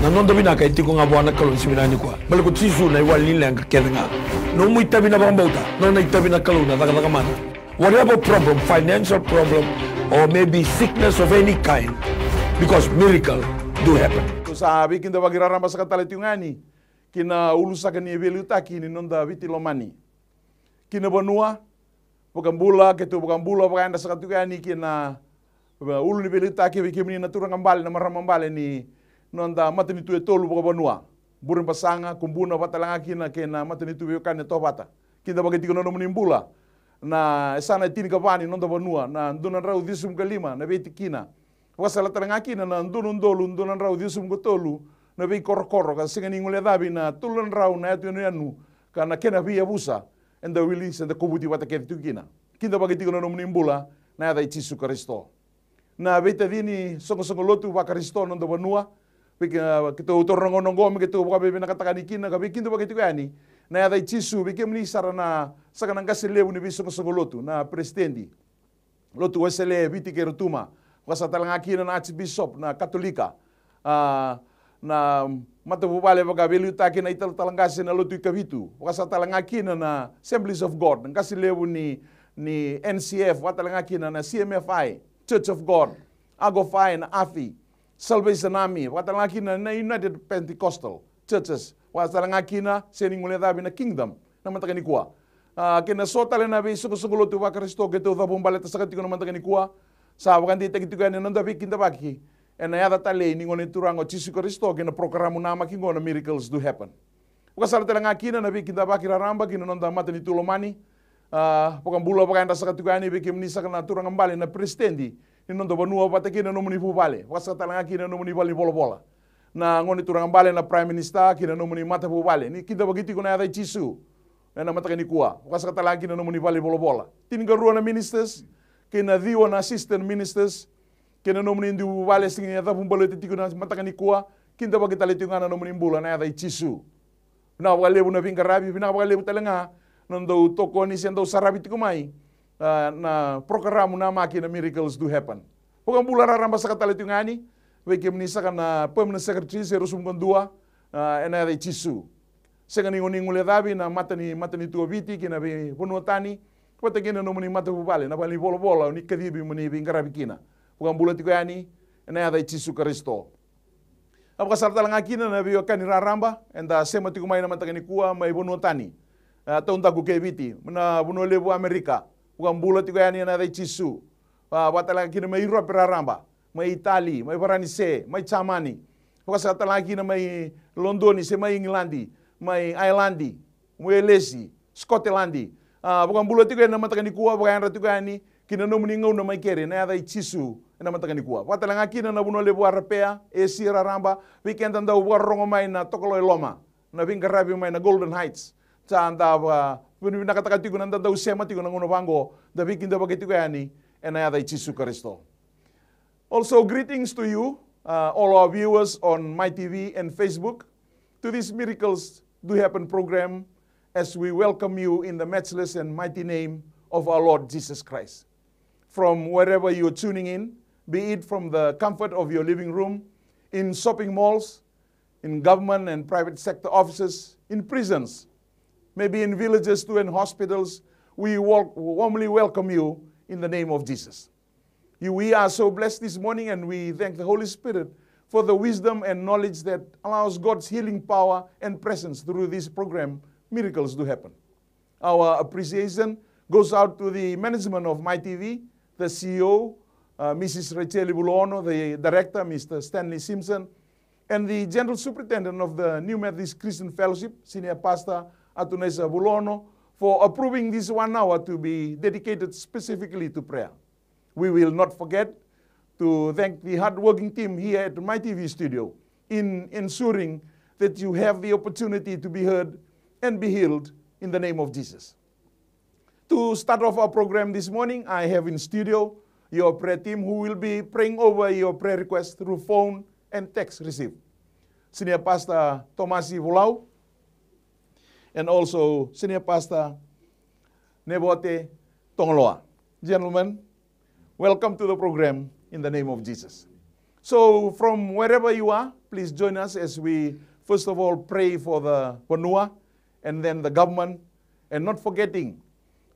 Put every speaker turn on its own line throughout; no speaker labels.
nanondo tabina ka itiko nga bwana kalo nsiminani kwa bali ko tisu na iwali nila nga kedenga no mu itabina bauta, no na itabina kalo na daga daga mana whatever problem financial problem or maybe sickness of any kind because miracle do happen
sabe kinda bagira ramba sakatale tiungani kina ulusaka ni ebeli kini non da viti lomani kina bonua bukan bula ketu bukan bula bukan anda sakatugani kina uh, ulu ni beli utaki bikimini natura ngambali namara ngambali ni no anda mata ni tue tolu boka banua burin pasanga kumbuna bata langa kina kena mata ni tue kane to bata kita bagi tiga nono menimbula na esana tini kapani no banua na nduna rau disum kalima na beti kina wasala tanga kina na ndunu ndolu nduna rau disum kotolu na bei korokoro ka singa ningule dabi na tulun rau na etu anu kana kena and the enda and the kubuti bata tu kina kita bagi tiga nono menimbula na da itisu kristo na beta dini songo-songo lotu ba kristo nonda banua pika ah, kita utor nongo nongong kita buka bebe nak katakan ikin nak bikin tu begitu ani. na ada ichisu bikin meni sarana sakanang kasile uni bisu sogolotu na presidendi lotu nah, wasele biti kerutuma wasa talangaki na archbishop na katolika ah, na mata bubale baga beli taki na ital talangasi na lotu ikabitu wasa talangaki na na assemblies of god na kasile uni ni NCF watalangaki na na CMFI Church of God Agofai na AFI Salvation Army, watalangakina na United Pentecostal Churches, watalangakina seninguledabi ah, na Kingdom, namantakanikuwa. Uh, kena sota lena be sungguh-sungguh tu wa balet gitu da bombale tasakati kono mantakanikuwa. Sa wakan dite gitu non nonda bi kinda baki. Ena yada tale ni ngone turango Jesus Kristo kena programu nama kingo miracles do happen. Bukan salah telangakina na bi kinda baki raramba kina nonda mata ni tulomani. Uh, ah, bukan bula bukan tasakati kono bikin kimnisa kana turang kembali na pristendi nino ndo banua pata kina no muni bale, wasa talanga kina no muni bali bola bola na ngoni turang bale na prime minister kina no muni mata bale, ni kita begitu kuna ada ya cisu na mata kini kuwa wasa talanga kina nomuni bale bali bola bola tin garua na ministers kina diwa na assistant ministers kina no muni ndi bale singi ada ya pumbalo titiku na mata kini kuwa kinta bagita letungana no nomuni bula na ada ya cisu na wale buna rabi, na wale butalanga nando toko ni sendo sarabi tikumai uh, na programu na na Miracles do Happen. rara bulan raramba sakatale tungani, weke mnisa na pemna secretary dua uh, eh, ena ada chisu. Sekan ningo ningu le davi na mata ni mata ni tua viti kina be bonotani, kwata kina no mata bubale na bali bola bolo ni kadibi muni bingara bikina. O tiku tikani, ena ada chisu karisto. Apa sarta langakina na biyo kani raramba, enda sema tiku maina mata kani kua mai bonotani. Uh, eh, Tahun taku kebiti, bunuh lebu Amerika ukambula ada yani na chisu watala kina mai Europe raramba mai Itali mai Varanise mai Chamani ukasatala kina mai Londoni se mai Englandi mai Islandi, mai Lesi Scotland ukambula tiko yani mataka ni kuwa bwana tiko yani kina no muni ngau na mai kere na ada Cisu. na di ni kuwa watala ngakina nama buno lebu arpea esi raramba weekend anda uwa rongo main na tokolo loma na vinga main na Golden Heights tanda Wenu nakataka tiku nanda dau sema tiku nangono bango, da bikin da bagi tiku ani, and I Kristo. Also greetings to you, uh, all our viewers on my TV and Facebook, to this Miracles Do Happen program, as we welcome you in the matchless and mighty name of our Lord Jesus Christ. From wherever you're tuning in, be it from the comfort of your living room, in shopping malls, in government and private sector offices, in prisons, maybe in villages too and hospitals. We warmly welcome you in the name of Jesus. We are so blessed this morning and we thank the Holy Spirit for the wisdom and knowledge that allows God's healing power and presence through this program, miracles to happen. Our appreciation goes out to the management of MyTV, the CEO, uh, Mrs. Rachel Bulono, the director, Mr. Stanley Simpson, and the general superintendent of the New Methodist Christian Fellowship, Senior Pastor Atunesa Bulono for approving this one hour to be dedicated specifically to prayer. We will not forget to thank the hardworking team here at My TV studio in ensuring that you have the opportunity to be heard and be healed in the name of Jesus. To start off our program this morning, I have in studio your prayer team who will be praying over your prayer requests through phone and text received. Senior Pastor Tomasi Volau, and also Senior Pastor Nebote Tongloa. Gentlemen, welcome to the program in the name of Jesus. So from wherever you are, please join us as we first of all pray for the Wanua and then the government and not forgetting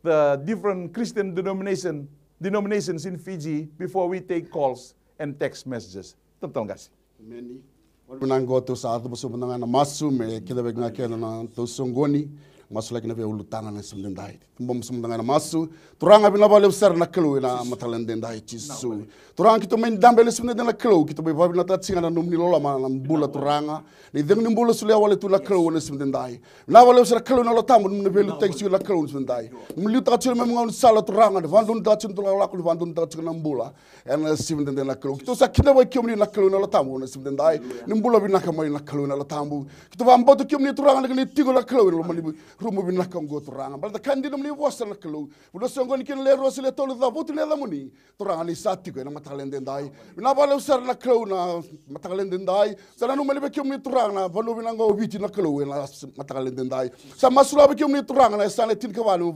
the different Christian denomination, denominations in Fiji before we take calls and text messages. Terima kasih.
Amen. Wala nang go to sa atubos mo nga na masum e kida beg na kela na to songoni masu laki na fe ulu tanga na sumde ndai mbom sum ndanga na masu turanga bina bale ser na kelu na matala nden ndai tisu turanga Kita men dambe le sumde na kelu kito be babi na tatsinga na numni lola ma na mbula turanga ah. ni deng ni mbula sule wale tu la kelu na sumde ndai na wale ser kelu na lotambo ni be lu teksi la kelu sumde ndai mli ta tsu sala turanga de vandun ta tsu tula la kelu vandun ta tsu na mbula en sumde nden na kelu kito sa kida wa kiomni na kelu na lotambo na sumde ndai ni mbula bina kamai na kelu na lotambo kito va mboto kiomni turanga ni tigo la kelu na lomani rumubi ngo turanga balta kandidum li wasa lu bulo songon kin le le tolu da butu le damuni turanga ni sati ko na matalende ndai na usar sar naklu na matalende ndai sala no be kim ni turanga na balo binango biti lu na matalende ndai sa masula be kim ni turanga na sala tin kawalu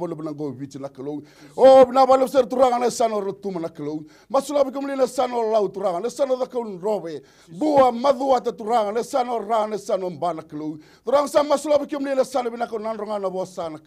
biti lu o na balo usar turanga na sano rutuma naklu masula be kim ni sala lau turanga na sala da ko robe bua madua ta turanga na sano rana sano mbana klu turanga sa masula be sala bi toranga na bosa na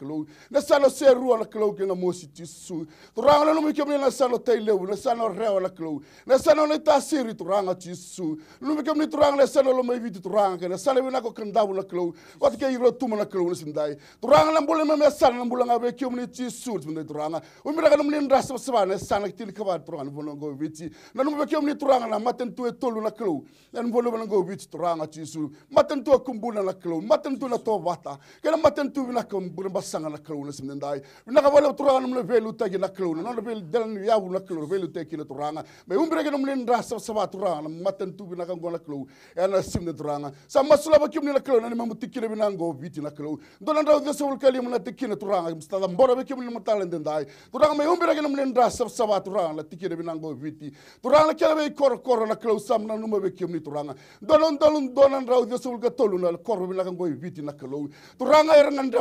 na sano serua na kelo ke na mosi tisu toranga na mike na sano taileu na sana reo na kelo na sana na tasiri toranga tisu no mike na toranga na sana lo mai viti toranga ke na sano na ko kandavu na kelo o te ke iro tuma na kelo na ya sindai toranga na mbole na sano na mbula ngabe ke mni tisu tunda toranga o mira na mni ndras saba na sano ke tilika ba toranga no bona go viti na no mike mni toranga na maten tu e tolu na kelo na mbole bona go viti toranga tisu maten tu kumbula na kelo maten tu na to vata ke na maten tu wilakam buramba sanga na kaluna simne ndai wilaka wala turanga mle velu tagi na kaluna non vel delan yawu na kaluna velu tagi na turanga me umbre ke mle ndra sa sa turanga matan tu binaka ngona kalu ana simne turanga sa masula ba kimne na kaluna ni mamuti kile binango viti na kalu ndona ndra de sol kali mle tikine turanga mstada mbora be kimne mutale ndai turanga me umbre ke mle ndra sa sa turanga la tikine binango viti turanga kele be kor kor na kalu samna numa be kimne turanga ndolon ndolon ndona ndra de sol katoluna kor binaka ngoi viti na kalu turanga eranga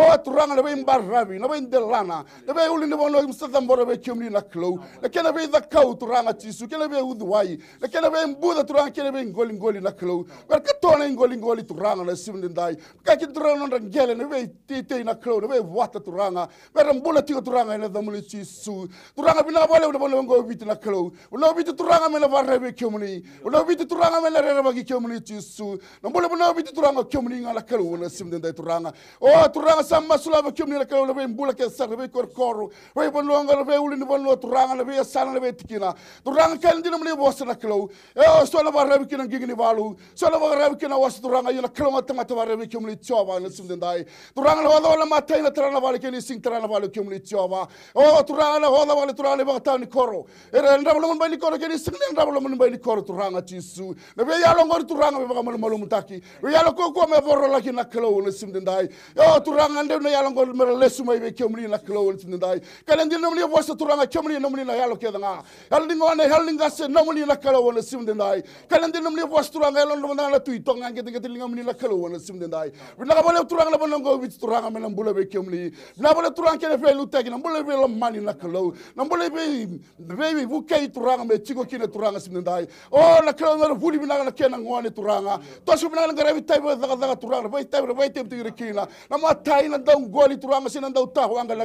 o turang le bim barabi na bim delana le be ulin bo no mstadam boro be chimni na klo le kena be da kau turang tisu kena be udwai le kena be buda turang kena be ngoli ngoli na klo wer ka tona ngoli ngoli turang na simni dai ka ki turang na ngele ne be ti ti na klo ne be wata turang wer mbula ti turang na damuli tisu turang bina bole bo no ngo bit na klo ulo bit turang me na barabi chimni ulo bit turang me na rera ba ki chimni tisu mbula bo no bit turang chimni ngala klo na simni dai turang o turang samba sulava kimni la kala be mbula ke sa be kor koru be bon longa be wuli ni bon lot ranga be sana be tikina to ranga kan dinam le bosa na klo e oh, so la barra kina gigni balu so la barra kina was to ranga yela klo mata mata barra kimni chova na sim dai to ranga la wala mata ina trana vale kini sing trana vale kimni chova o oh, to ranga la wala vale trana ba ta ni koro e ndra bolo mon ba ni koro kini sing ndra bolo mon ba ni koro to ranga ti su na be yalo ngor to ranga be ba malu mutaki be yalo ko ko me borro la kina klo na sim dai o oh, no yaala ngol mera lesumay ɓe kemlina kilowoltindindayi kala no namli wosa turanga kemli namlina yaalo kedanga haldi ngone haldi ngase namlina kala wona simdindayi kala ndi namli wosa turanga yalo ndo nangala tuy tonga ngete ngete lingamlina kala wona simdindayi binaga bale turanga la bonongo wit turanga mena mbula ɓe kemli na bale turanga kene fe lutegi na mbula ɓe lomani na kilow na mbula ɓe ɓe vukei turanga ɓe tigo kine turanga simdindayi o na kilow mera vuli binaga na kena ngone turanga tosu binaga na ngarawi tayɓe daga daga turanga ɓe tayɓe ɓe tayɓe tigiri kina na ma tayi ina dau goli turanga sina dau tahu anga na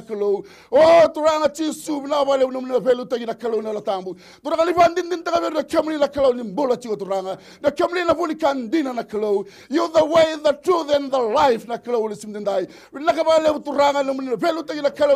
turanga sub na wale unum na velu na na tambu turanga li vandin din taga veru ah. na ni turanga na na vuli kandina na you the way the truth and the life ah, na li dai na turanga ah, na velu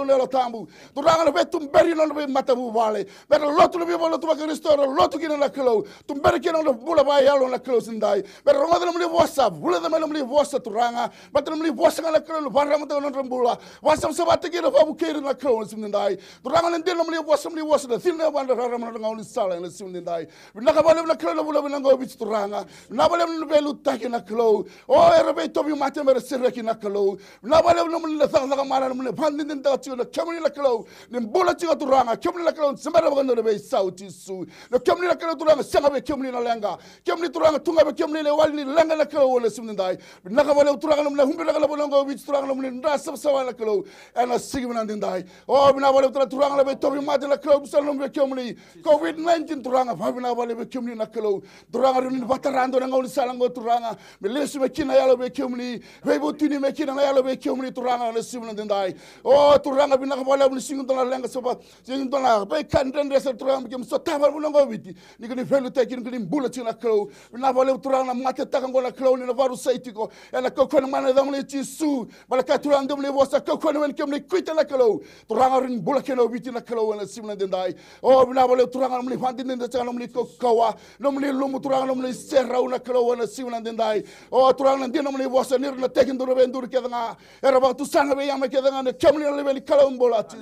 na na tambu turanga na vetum beri na matabu wale lotu kristo na lotu kina na tum beri kina na bula na na mli mli turanga mli na rama te non rambula wasam sabate ke rafa bukere na kro sim ne dai duranga ne dilo mli wasam li wasam thil ne wanda rama na ngauli sala ne sim ne dai na ka bale na kro lo bula na ngo bich duranga na bale na belu taki na kro o era be to bi mate mere sirre ki na kro na bale na mli sa sa mara mli pandi ne da chi na kemli na kro ne bula chi duranga kemli na kro sembara ba ndo be sauti su ne kemli na kro duranga sanga be kemli na lenga kemli duranga tunga be kemli le wali lenga na kro wala sim ne dai na ka bale duranga na humbe na kro ngo bich duranga mlinda sab sawala kilo ana e sigmana dindai o bina wale tra turanga be tobi madina kilo salum be kyomli covid 19 turanga fa bina wale be kyomli na kilo turanga runin batarando na ngol salango turanga me lesu me kina yalo be kyomli be botini me kina yalo be kyomli turanga na sigmana dindai o turanga bina wale bni singu dona lenga soba singu dona be kan dende se turanga be so tabar bu ngo biti ni e ni felu te kin kin bula tina kilo bina wale turanga mate takangona kilo ni na varu saitiko ela kokon e mana damni ti su ka tura ndum le wosa ka ko wen le kuita la kalo tura ngarin bula kelo biti la kalo wen simna dendai o bina bale tura ngam le fandi den tsa ngam le ko kawa nom le lum tura ngam serra una kalo wen simna dendai o tura ngam den nom le wosa nir na tekin dur ben dur ke era ba tu sanga be yama ke danga ne kem le le kalo mbola ti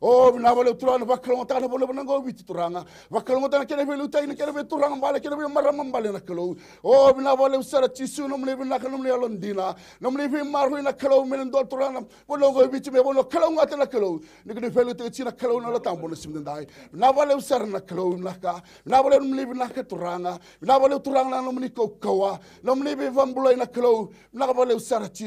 o bina bale tura ngam ba ta na bole ngo biti turanga nga ta ke le lu ta ne ke bale maram bale na kalo o bina bale sara ti su nom le bina kalo nom alondina nom le na kalo kelou mele ndo turana wono go bichi me wono kelou ngata na kelou niku ni felu te china kelou na lata bono simden dai na vale sar na kelou na ka na vale mli na ka turana na vale turana no mni ko kawa no mli be vambulo na kelou na vale sar chi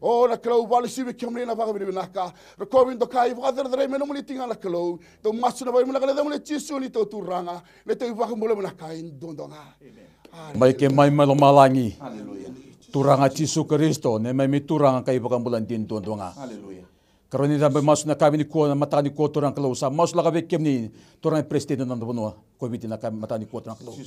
o na kelou vale si be kemli na vaga bi na ka ro do kai vaga dre me mli tinga na kelou to masu na mli ni to turana te vaga na ka in
Mai ke mai malo malangi.
Hallelujah.
turang at Yesu Kristo na may miturang ang kaibakang bulan din doon nga. Hallelujah. Karon ni dapat mas na kami ni ko na mata ni ko turang klausa. Mas la kabi kem ni turang presidente ng buno. Komite na kami mata ni ko turang klausa.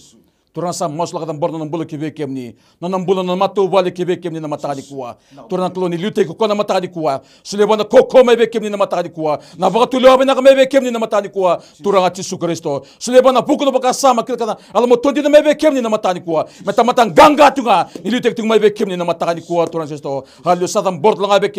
Turansa mosla kadam borna nam bulu kibe kemni. Na nam bulu nam matu wali kibe kemni nam matadi kuwa. Turan tulo ni lute nam matadi kuwa. Sule wana koko mebe kemni nam matadi kuwa. Na vaka tulo abe naka mebe nam matadi kuwa. Turan ati su Kristo. Sule wana puku no kila kana. Alam mo tondi nam nam matadi kuwa. Meta ganga tunga. Ni lute kuko mebe nam matadi kuwa. Turan sesto. Halio sa dam borna nga be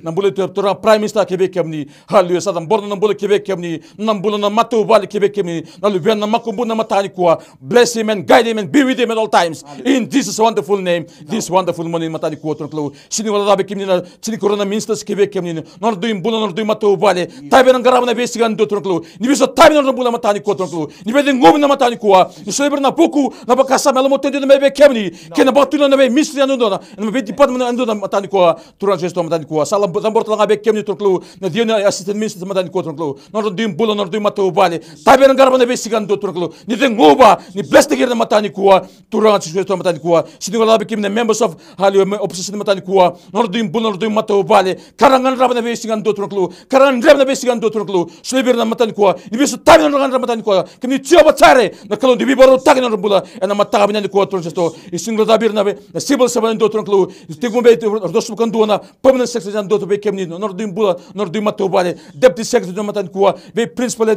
Nam bulu turan prime minister kibe kemni. Halio sa dam nam bulu kibe kemni. Nam bulu nam matu wali kibe kemni. Na lu nam makumbu nam matadi kuwa. Bless him and guide guide be with him at all times. In Jesus' wonderful name, this wonderful morning, matani kuotron klawu. Sini wala rabi kimnina, sini korona ministers kebe kimnina. Nor duim bula, nor duim matu ubali. Tabi ng garama na vesigan dotron klawu. Ni bisa tabi nor bula matani kuotron klawu. Ni bede ngumi na matani kuwa. Ni sober na puku, na bakasa melo mo tendi na mebe kemni. Kena batuna na mebe misli anu dona. Na mebe dipat mo na anu na kuwa. Turan jesto matani kuwa. Salam zambor tala ngabe kemni tron klawu. Na diyo na assistant minister matani kuotron klawu. Nor duim bula, nor duim matu ubali. Tabi ng garama na vesigan dotron klawu. Ni de ngoba, ni blessed gir na matani Matanikoa, Turan Chishweto Matanikoa, Shinigala became the members of Halio opposition Matanikoa, nor Bunordim Mato Valley, Karangan Rabana Vesigan Dotroklu, Karan Rabana Vesigan Dotroklu, Slibir Matanikoa, Ibisu Tagan Matanikoa, Kimitia Batare, the Colon Dibor Tagan Rubula, and the Matabin and the Quatrosto, is Single Dabirnave, the Civil Seven Dotroklu, Tigumbe Rosukandona, Permanent Secretary and Dotu became Nordim Bula, Nordim Mato Valley, Deputy Secretary Matanikoa, the Principal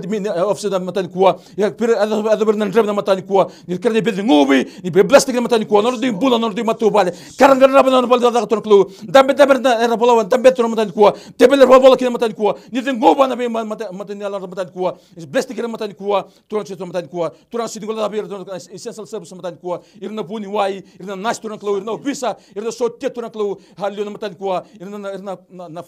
Officer Matanikoa, Adabirna Rabana Matanikoa, Nirkani bidin ngubi ni be blasting na matani ko nor di bulan nor di matu bale karan garan raban nor balda daga ton klu dambe dambe na era polawa dambe ton matani ko tebel ro bola kina matani ko ni den ngoba na be matani ala matani ko blasting na matani ko ton che ton matani ko ton si ngola da be ton essential service matani ko irna buni wai irna nas ton klu irna visa irna so te ton klu halio na matani ko irna irna na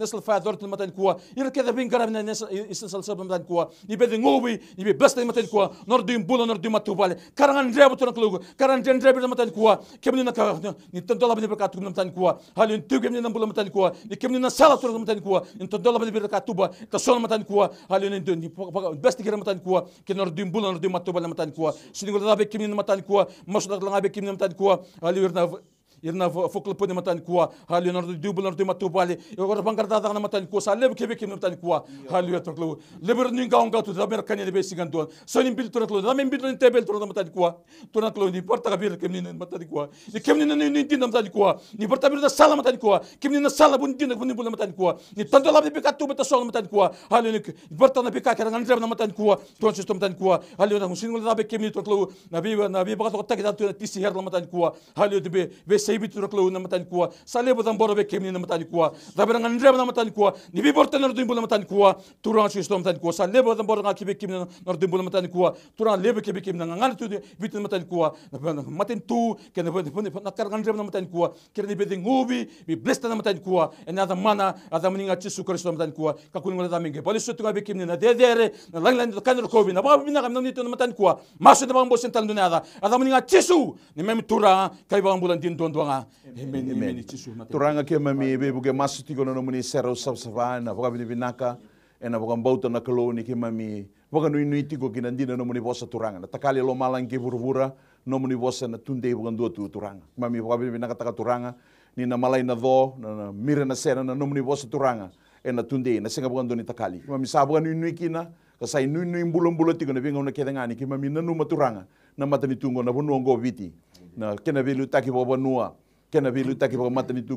nesel fa dor ton matani ko irna kada bin garan na essential service matani ko ni be den ngobi ni be blasting matani ko nor di bulan nor di matu bale karan Karena ndreba tona klugo karan jen ndreba na matan kuah, kemudian na ka ni tondola bani berka tumna matan kuwa hali ntu kemni na mbula matan kuwa ni kemni na sala tona matan kuwa ni tondola bani berka tuba ta sona matan kuwa hali ni ndo ni best gira matan kuwa ke nor dim bula nor dim matuba matan kuwa sinigol na be kemni na matan kuwa masuk na be kemni na matan kuwa hali wirna ирна фоклпо не матан куа хали норду дюбл норду матубали ор бангарда да матан куа са леб кебе кем матан куа хали токлу лебер нин гаунга ту да мер кане бе сиган дон сонин бил туратлу да мен бил тебел тура матан куа туратлу ни порта бир кем нин матан куа ни кем нин нин дин матан куа ни порта бир да сала матан куа кем нин сала бун дин бун бул матан куа ни танда лаб бека ту бета сол матан куа хали ник порта на бека кара нан дребна матан куа тон систом матан куа хали на мусин гол да бе кем ни токлу наби наби багат тагда ту тиси хер матан куа хали дебе весе seibituroklo matan kuwa salebo dan borobe kemni namatan kuwa dabra ngan ndreba namatan kuwa nibi borta nor dimbul namatan kuwa turan shi stom tan kuwa salebo dan borga kibe kemni nor dimbul namatan kuwa turan lebe kibe kemni ngan tu bit matan kuwa matin tu ken ben ben nakar ngan ndreba namatan kuwa kerni be ngubi bi blesta namatan kuwa another mana adamni ngati sukar stom tan kuwa kakun ngala bali polisu tu kibe kemni na dedere na langlan kanor kobi na babu minna ngam namatan kuwa masu da bambo sental dunada adamni ngati su ni mem turan kai bambulan din dondo vanga emene emene
mami be buke masuti kono no muni sero sab ena voka na koloni ke mami voka tiko kina ndina no muni bosa na takali lo malang ke burubura no muni na tunde voka ndua tu turanga mami voka bini binaka taka turanga ni na malai na do na mira na sera na no muni bosa ena tunde na singa voka ndoni takali mami sa voka kina kasai nui nui tiko na vinga una kedangani mami na numa turanga na matani tungo na vonuongo viti na kena vilu taki po vanua kena vilu taki po mata ni tu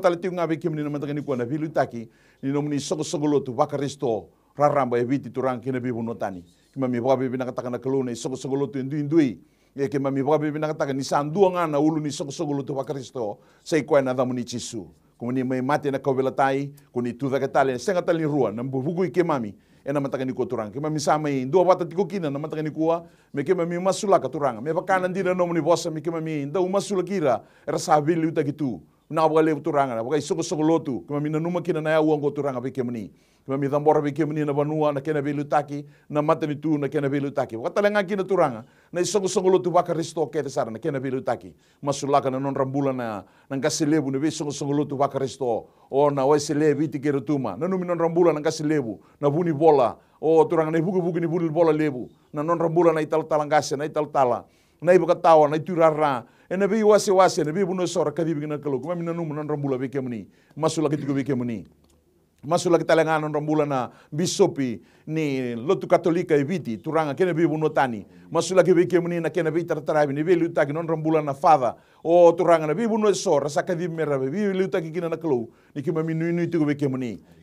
tali tiu ngabe kim ni na mataka ni vilu taki ni nom ni sogo sogo lotu wakaristo raramba e viti turang kena vivu notani kima mi wabe bina kataka na kalona i sogo lotu indu indui e, e kima mi kataka ni sandua ngana ulu ni lotu wakaristo sei kwa na dhamu chisu kumani mai mati na kawelatai kuni tu vakatale sengatali rua na mbuvugu ike mami ena matangani kua turanga kema misama in dua bata tiko kina na matangani kua me kema mi masula ka turanga me pakana ndina nomo ni bosa me kema mi nda umasula kira era sabili uta gitu na wa le turanga na wakai soko soko lotu kama mina numa kina na ya ngo turanga pe kemni kuma mi dambora pe kemni na banua na kena belu taki na matani tu na kena belu taki wakatalanga kina turanga na soko soko lotu waka resto ke sar na kena belu taki masulaka na non rambula na na na be soko soko lotu waka resto o e, na e wa selebu tikero tuma na numi non rambula na ngaselebu na vuni bola o turanga na buku buku ni buni bola lebu na non rambula na ital talangase na ital tala na ibu katawa na iturara enabi wasi wasi, enabi bunu sora kadi bigina kalo kuma mina numu nan rombula beke meni masula kiti ko beke meni masula nan rombula na bisopi ni lotu katolika e biti turanga kene bi tani masula ke beke meni na kena bi tartarabi ni bi luta ki nan rombula na fada o turanga na bi buno sora saka di mera bi luta ki kina na kalo ni kuma minu inu ti ko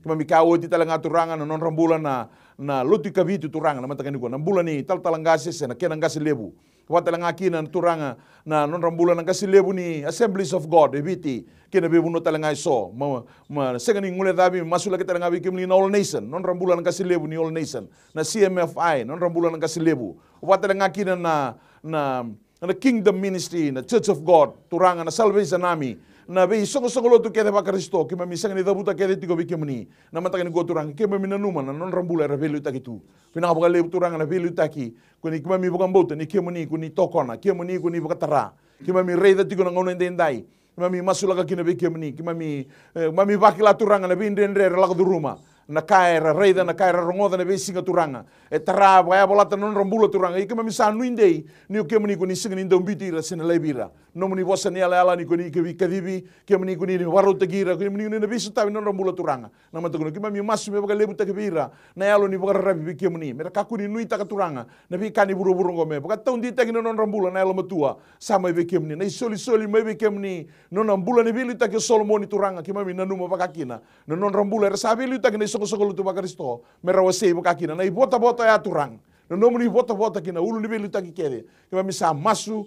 kuma mi kawo ti turanga na nan rombula na na lotu kabitu turanga na mata ni ko na tal talanga sese na kena ngase lebu watalanga kina na turanga na non rambula na kasi lebu assemblies of god ebiti kina bebu no talanga so ma ma segani ngule dabi masula kita langa bikim ni all nation non rambula na kasi lebu all nation na cmfi non rambula na kasi lebu watalanga kina na na na kingdom ministry na church of god turanga na salvation army na isong songo-songo lotu kede vakaristo kime misanga ni buta kede tiko viki mani na matakani go turanga kime mina numa na non rambula ra velu taki tu pina vaka levu turanga na velu taki kuni kime mi vakambota ni kime ni kuni tokona kime ni kuni vakatara kime mi reida tiko na ngona ndendai kime mi masulaga kine viki mani kime mi kime mi vakila turanga na vindendre ra lakaduruma na kaera reida na kaera rongoda na vesinga turanga e tara vaya bolata non rambula turanga ikime mi sanui ni ni kuni singa ni ndombitira sina lebira no muni bosa ni ala ni kuni ke kadibi ke muni kuni ni waru tagira kuni muni ni bisu tawi nono mula turanga na mata kuni kima mi masu me bagale buta kebira na yalo ni bagara rabi ke mera kakuni nui taka turanga na kani buru buru ngome bagat taun di tagi non rambula na yalo matua sama be ke muni na isoli soli me be ke muni non rambula ni bilu taki solomoni turanga kima mi nanuma bakakina nono non rambula rasa bilu taki na isoko soko lutu bakaristo mera wasei na ibota bota ya turang na nomuni bota bota kina ulu ni bilu taki kere kima mi sa masu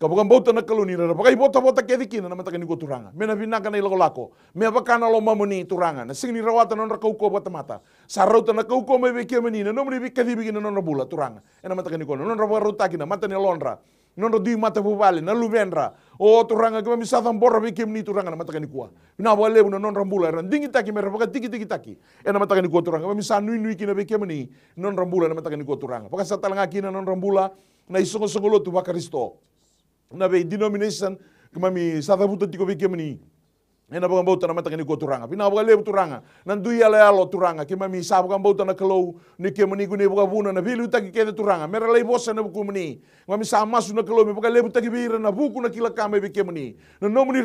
Kabukan bota na kaluni na pakai bota bota kedi kina na matakan iko turanga. Mena binaka na iloko lako. Me apakana lo mamuni turanga. Na sing ni rawata non rakauko bota mata. Sarauta na kauko me bekia menina. No mri bikadi bikina non rabula turanga. Ena matakan iko non rabaruta kina mata ni lonra. Non di mata bubale na lubenra. O turanga kama misafan borra bekia meni turanga na ni kua. Na wale na non rambula ran dingi taki me rabaka tiki tiki taki. Ena matakan iko turanga. Kama nui nui kina bekia meni non rambula na ni iko turanga. Paka satalanga kina non rambula na isongo songolo tu bakaristo. నవి డినోమినేషన్ మేము శాతభూత టీకోవిక్యమని Ena bukan bau tanah mata kini turanga. Pina bukan lebu turanga. Nan duia lealo turanga. Kima misa bukan bau tanah kelau. Ni kema ni bukan buna na bilu taki kede turanga. Mera lebu bosan na buku meni. Ngwa misa masu na kelau. Bukan lebu taki bira na buku na kila kame bi kema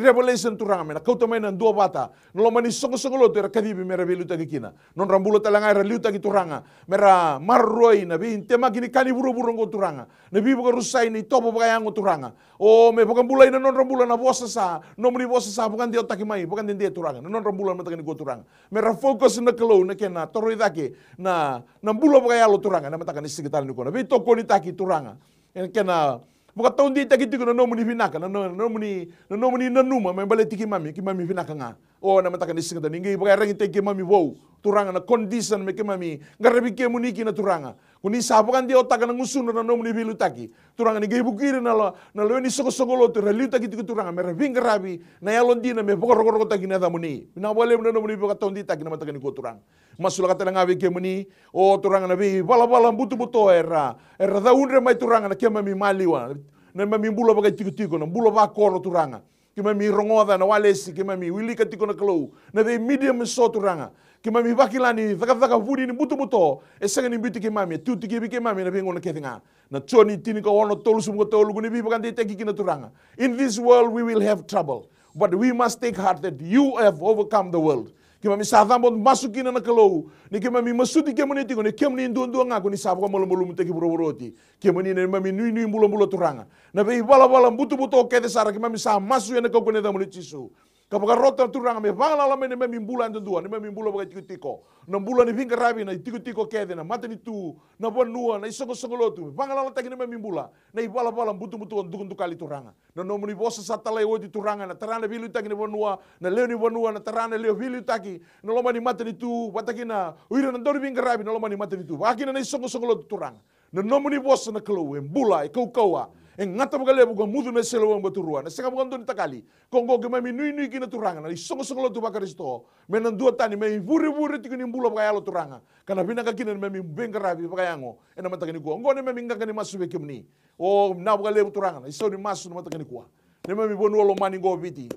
revelation turanga mena. Kau tamai nan dua bata. Na loma ni songo lo tera mera taki kina. Non rambulo talanga liu taki turanga. Mera marroi na bi tema kini kani buru buru turanga. Na bukan rusai ni topo bukan yang turanga. Oh me bukan bulai Nono non rambulo na bosa sa. Nono ni bosa sa bukan dia taki mai bukan tindih turangan non rambulan matakan go turanga me fokus na kelo na kena toroi daki na na bulo buka yalo turanga na matakan sekitar ni kona be toko ni taki turanga en kena buka tahun dia tak gitu na nomuni finaka na nomuni na nomuni na numa me bale tiki mami ki mami finaka nga o na matakan sekitar ni ngi buka rangi teki mami wow turanga na condition me ki mami ngarabi ke muniki na turanga Kuni sapo kan dia otak nang usun na nom ni bilu taki. Turang ni gebu kiri na lo na lo ni soko soko lo turang liu taki tiku turang amera ving rabi na ya londi na me pokor kor kota muni. Na wale muna nomu ni boka tondi taki na mataka ni ko turang. Masula kata na ngabe muni o oh, turang na bi bala bala butu butu era era da unre mai turang na kema mi maliwa. Na mi bulo baga tiku tiku na bulo ba koro turanga ki mami rongoda na walesi ki mami wilika tiko na kalou na medium so turanga ki mami wakilani vaka vaka vuri ni butu buto e sanga ni biti ki mami e tu tiki na bengo na ketinga na choni tini ko ono tolu sum ko tolu guni bi bakan teki kina turanga in this world we will have trouble but we must take heart that you have overcome the world Kemami mami savan bon masuk kina na kelou. Ni ke mami masuti ke mani tiko. Ni ke mani ndu ndu ngaku ni savan molo molo muteki buru buru ti. Ke mani ni mami nui nui mulo mulo turanga. Na be ibala bala mbutu butu okete sara ke mami sa masu ya kau kone tamu ni cisu. Kapaka rota turanga me vanga la mene me mimbula ande dua, ne me mimbula baka tiku tiko. Na mbula ni vinga rabi na tiku tiko kede na mata ni tu, na bua nua, na isongo songo lotu. Me vanga la taki ne me mimbula, na i bala mbutu mutu on dukun turanga. Na no bosa satala iwo di turanga, na tarana vilu taki ne bua nua, na leo ni bua nua, na tarana leo vilu taki, na loma ni mata ni tu, na uira na ndori vinga rabi, na loma ni mata ni tu. na isongo songo lotu turanga. Na no muni bosa na kelu, mbula, kau kaua. Mm -hmm ngata mga lebo kung mudu meselo wang baturuan. Sa kamukang doon takali, kung kung nui-nui kinaturangan, na isong-song lo tubaka risto, menan dua tani, mei vuri-vuri tikin bulo bula pakayalo turangan. Kana pinakakinan may mimbeng karabi pakayango, e naman takin ikuwa. Ngone may mingga masu masuwe kemni o oh, nabuka lebo turangan, iso ni masu naman takin kua Nema mi bonu lo mani go biti.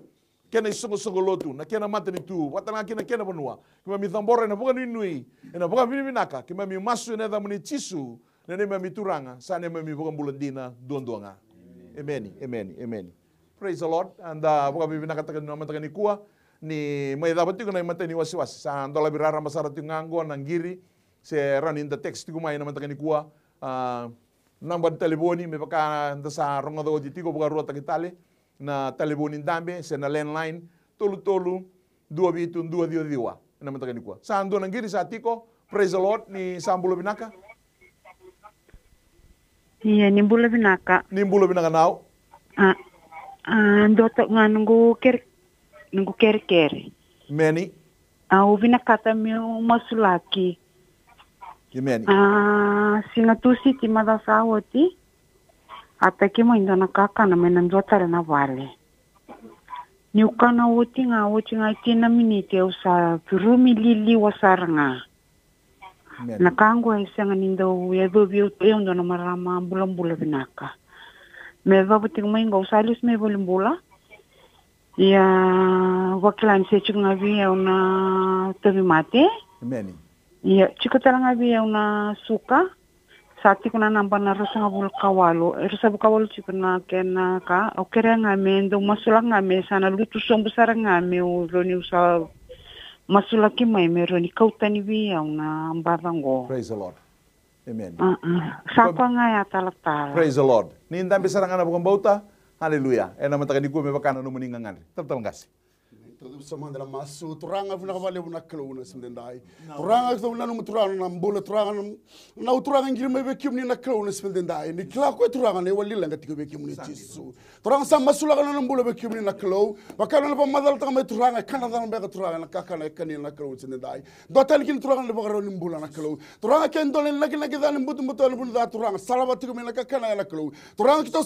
Kena isong-song lo tu, na kena mata ni tu, watan kena kena bonua. Kima mi thambora, na buka nui-nui, na buka pinibinaka, kima mi masu na zamuni tisu. chisu, nene turanga sane mami dina duang-duanga emeni emeni emeni praise the lord anda bukabibi nakatakan nama takani kuah ni may dapat yung na matay ni wasiwas sa andola birara masarat yung nganggo ng giri se ran in the text ko may naman tagani kuwa number teleboni me paka nda sa ronga do di tigo takitale na teleboni ndambe se na landline tolu tolu dua bitun dua dio diwa naman tagani kuwa sa ando ng giri sa tiko praise the lord ni sambulo binaka
Iya, nimbula binaka. Nimbula binaka nau? Ah, ah, dotok nga nunggu ker, nunggu ker ker. Meni? Ah, ubi nakata masulaki. Ki meni? Ah, si ti madasawa ti. Ata ki mo indo nakakana menan dotara na vale. Ni ukana woti nga woti nga tina minite usa lili wasaranga na kangua isanga ya yedo bio eundo na marama bulan vinaka me vavutik mainga usalis me bulimbula Iya, wakilani ya se ya una euna tavimate meni ia chikutalagavi ya, euna suka sa tikuna namba na rasanga bul kawalu rasabu kawalu tikuna kena ka okere ngame ndo masula ngame sana lutu sombu sara ngame u loni masola ke maime reo ni kautani vi auna mbavango praise the lord amen uh ah, -uh. Ah. sapanga ya praise
the lord ni ndambi sarangana bukan bauta haleluya ena mataka ni kuwe mebakana no muninga ngani tetap terima
kusomandela masu turanga vuna kavale vuna kilo vuna simde ndai turanga kuto vuna numu turanga na mbula turanga na uturanga ngiri mebe kimni na kilo vuna ni kila kwe turanga ne walila nga tiko be kimni jisu turanga sa masula kana na mbula be kimni na a wakana na pamadal taka me turanga kana dana be turanga na kaka na kani na kilo simde ndai dotel kin turanga ne bagaro ni mbula na kilo turanga ken mbutu mbutu ni bunda turanga salaba tiko me na kaka na na kilo turanga kito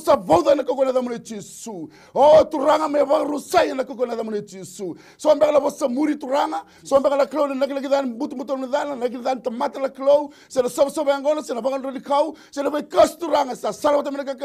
na kokona da mune jisu oh turanga me bagaro na kokona da su so mbega la bossa muri turanga so mbega la na kile dan butu mutu na dan na kile dan tamata la klo se la sob sob angona se la baga ndo likau se la bai kas turanga sa salwa tamene que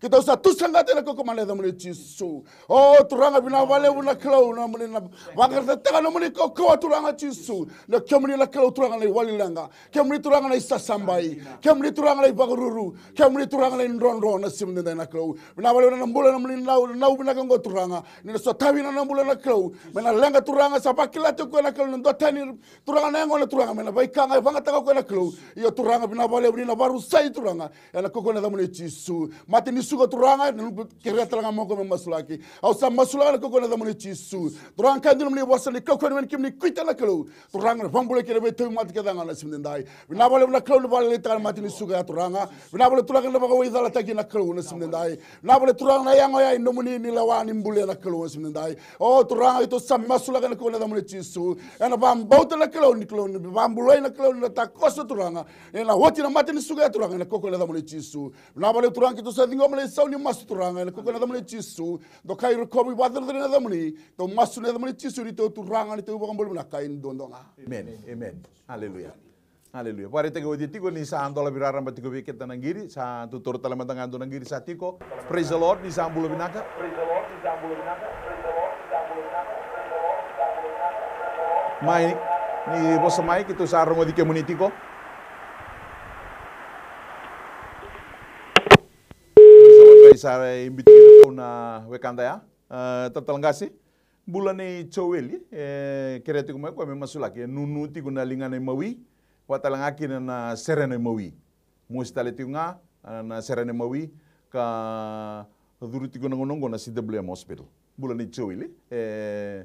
kita sa tu sanga tele koko male da muri chisu oh turanga bina vale una klo na muri na baga ta taka na muri koko turanga chisu na kemuri la klo turanga na walilanga kemuri turanga na isa sambai kemuri turanga na baga ruru kemuri turanga na ndrondro na simne na klo bina vale na mbula na muri na na ubina kango turanga ni so tavina na mbula na klo mena lenga turanga sa pakila te ko la ko ndo tani turanga nengo na turanga mena bai kanga vanga ta ko na klo yo turanga bina pues, vale bina baru sai turanga ela ko ko na gamune chisu mate ni suga turanga ni keria turanga mo ko me masulaki au sa masulaki ko ko na gamune chisu turanga kan me ni wasa ni ko ko ni kimni ni kuita na klo turanga vambule kere bai te mate ke danga na sim ndai bina vale bina klo ni vale ta mate ni suga turanga bina vale turanga na ba ko idala ta ki na klo na sim ndai na vale turanga na yango ya ndomuni ni lawani mbule na klo na sim ndai o turanga sa masula kana ko na mo chisu ena bam bauta na kilo ni kilo ni bam bulai na kilo na ta kosa turanga ena hoti na mate ni suga turanga na kokola na mo chisu na bale turanga to sa dingo mo sauni ni mas turanga na kokola na mo chisu do kai ro ko mi wadra na mo ni to mas na mo chisu ni to turanga ni to bam bol na kai ndondonga
amen amen haleluya Haleluya. Pare tengo di tiko ni sa andola birara mba ko wiket tanang giri sa tutor talamatang andola giri sa tiko. Praise the Lord ni sa binaka. Praise the Lord ni sa binaka. mai ni bosa mai kita kitu sarongo di komunitiko sara imbitu kitu na wekanda ya tatalangasi bula ni choweli kere tiku mai kwa me masulaki nunu tiku na lingana mawi watalangaki na serena mawi mustale nga na serena mawi ka duru tiku nongonongo na sidablem hospital Bulan ni choweli eh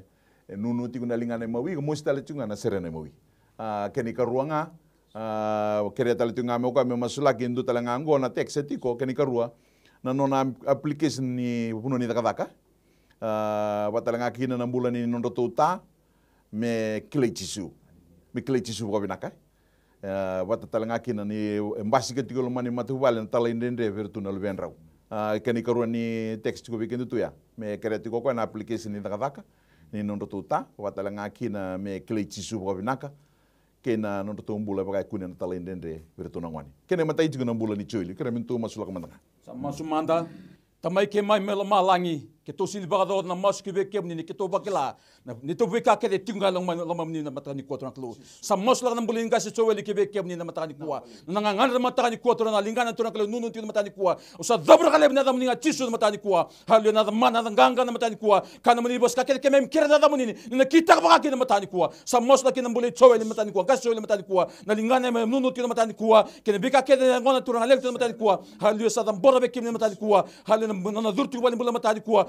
nunu tiku nalingane mawi mo stale tunga na serene mawi a ah, keni karuanga a ah, kere tale tunga me ko me masula kindu tale ngango na texe tiko keni karua na nona application ni puno ni dakadaka a ah, watale ngakina na mbula ni nondo tuta me kilechisu me kilechisu ko binaka Uh, wata tala ngakina ni embasi ke tiko lomani matu wale na na karua ni tekst ko bikin tu ya. Me kere tiko ko na application ni dakadaka ni nondotuta watalangakhina me keleitisi binaka kena nondotombula pakai kunia natalendendre virtonangwani kena matai jikunambula ni coili kena mintu masulaka mantanga
sama sumanda tamai kemai melo malangi ke to sil na mas ke beke mni ke to bakela ni to beka ke lang man lang na matani kuatra klo sa mas lang nang bulinga se choweli ke beke mni na matani kuwa na ngangan na matani kuatra na lingana to na klo nunu ti na matani kuwa o sa dabra kale na mni nga tisu na matani kuwa halu na man na nganga na matani kuwa kana mni bos mem kira na na kita ba ka ke na matani kuwa sa mas la ke na bulin choweli matani kuwa gas choweli matani kuwa na lingana mem nunu ti na matani kuwa ke na beka ke na ngona to na lek na matani kuwa halu sa dambora beke mni matani kuwa halu na na durtu wali matani kuwa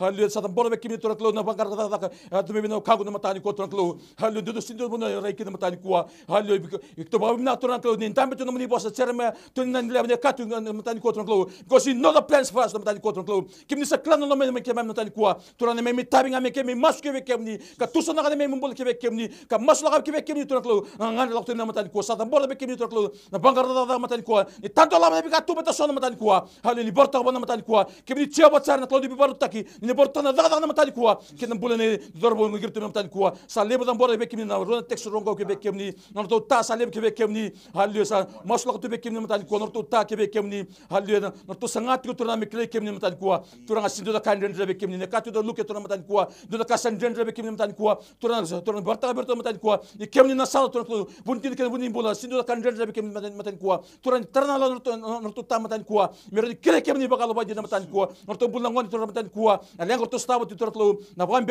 Hallelujah. Satan bora meki mito raklo na bangar da da. Ah, tumi mino kago na matani ko raklo. Hallelujah. Dudu sindu bono reiki na matani kuwa. Hallelujah. Ikto ba mina to raklo ni tu to muni bosa cerme to ni nandile ne katu na matani ko raklo. Because he know the plans for us na matani ko raklo. Kim ni saklano no me ke mem na matani kuwa. To na me mi tabinga me ke mi masu ke ke ni. Ka tusa na me mumbol ke ke ni. Ka masu la ke ke ni to raklo. Ah, Ngan la na matani ko. Satan bora meki mito raklo na bangar da da matani kuwa. Ni tanto la me ka tu matani kuwa. Hallelujah. Borta ko na matani kuwa. Kim ni cheba tsar na to di bibaru taki. не бор тана да да на матани куа ке на булени дорбо на гирту на матани куа са лебо да бор бекемни на рона текст ронго ке бекемни на то та са лебо ке бекемни халлю са машлах ту бекемни матани куа на то та ке бекемни халлю на то сангати ку турна микле кемни матани куа турна синду да канден да бекемни на кату да луке турна матани куа до да касан ден да бекемни матани куа турна турна борта берто матани куа и кемни на сала турна бунтин ке бунин бола синду да канден да бекемни матани куа турна тарна la на то та матани куа мерди келе кемни багало бади на матани куа на то булна ngoni turna matani kua να το στάβο του τώρα να βγάλω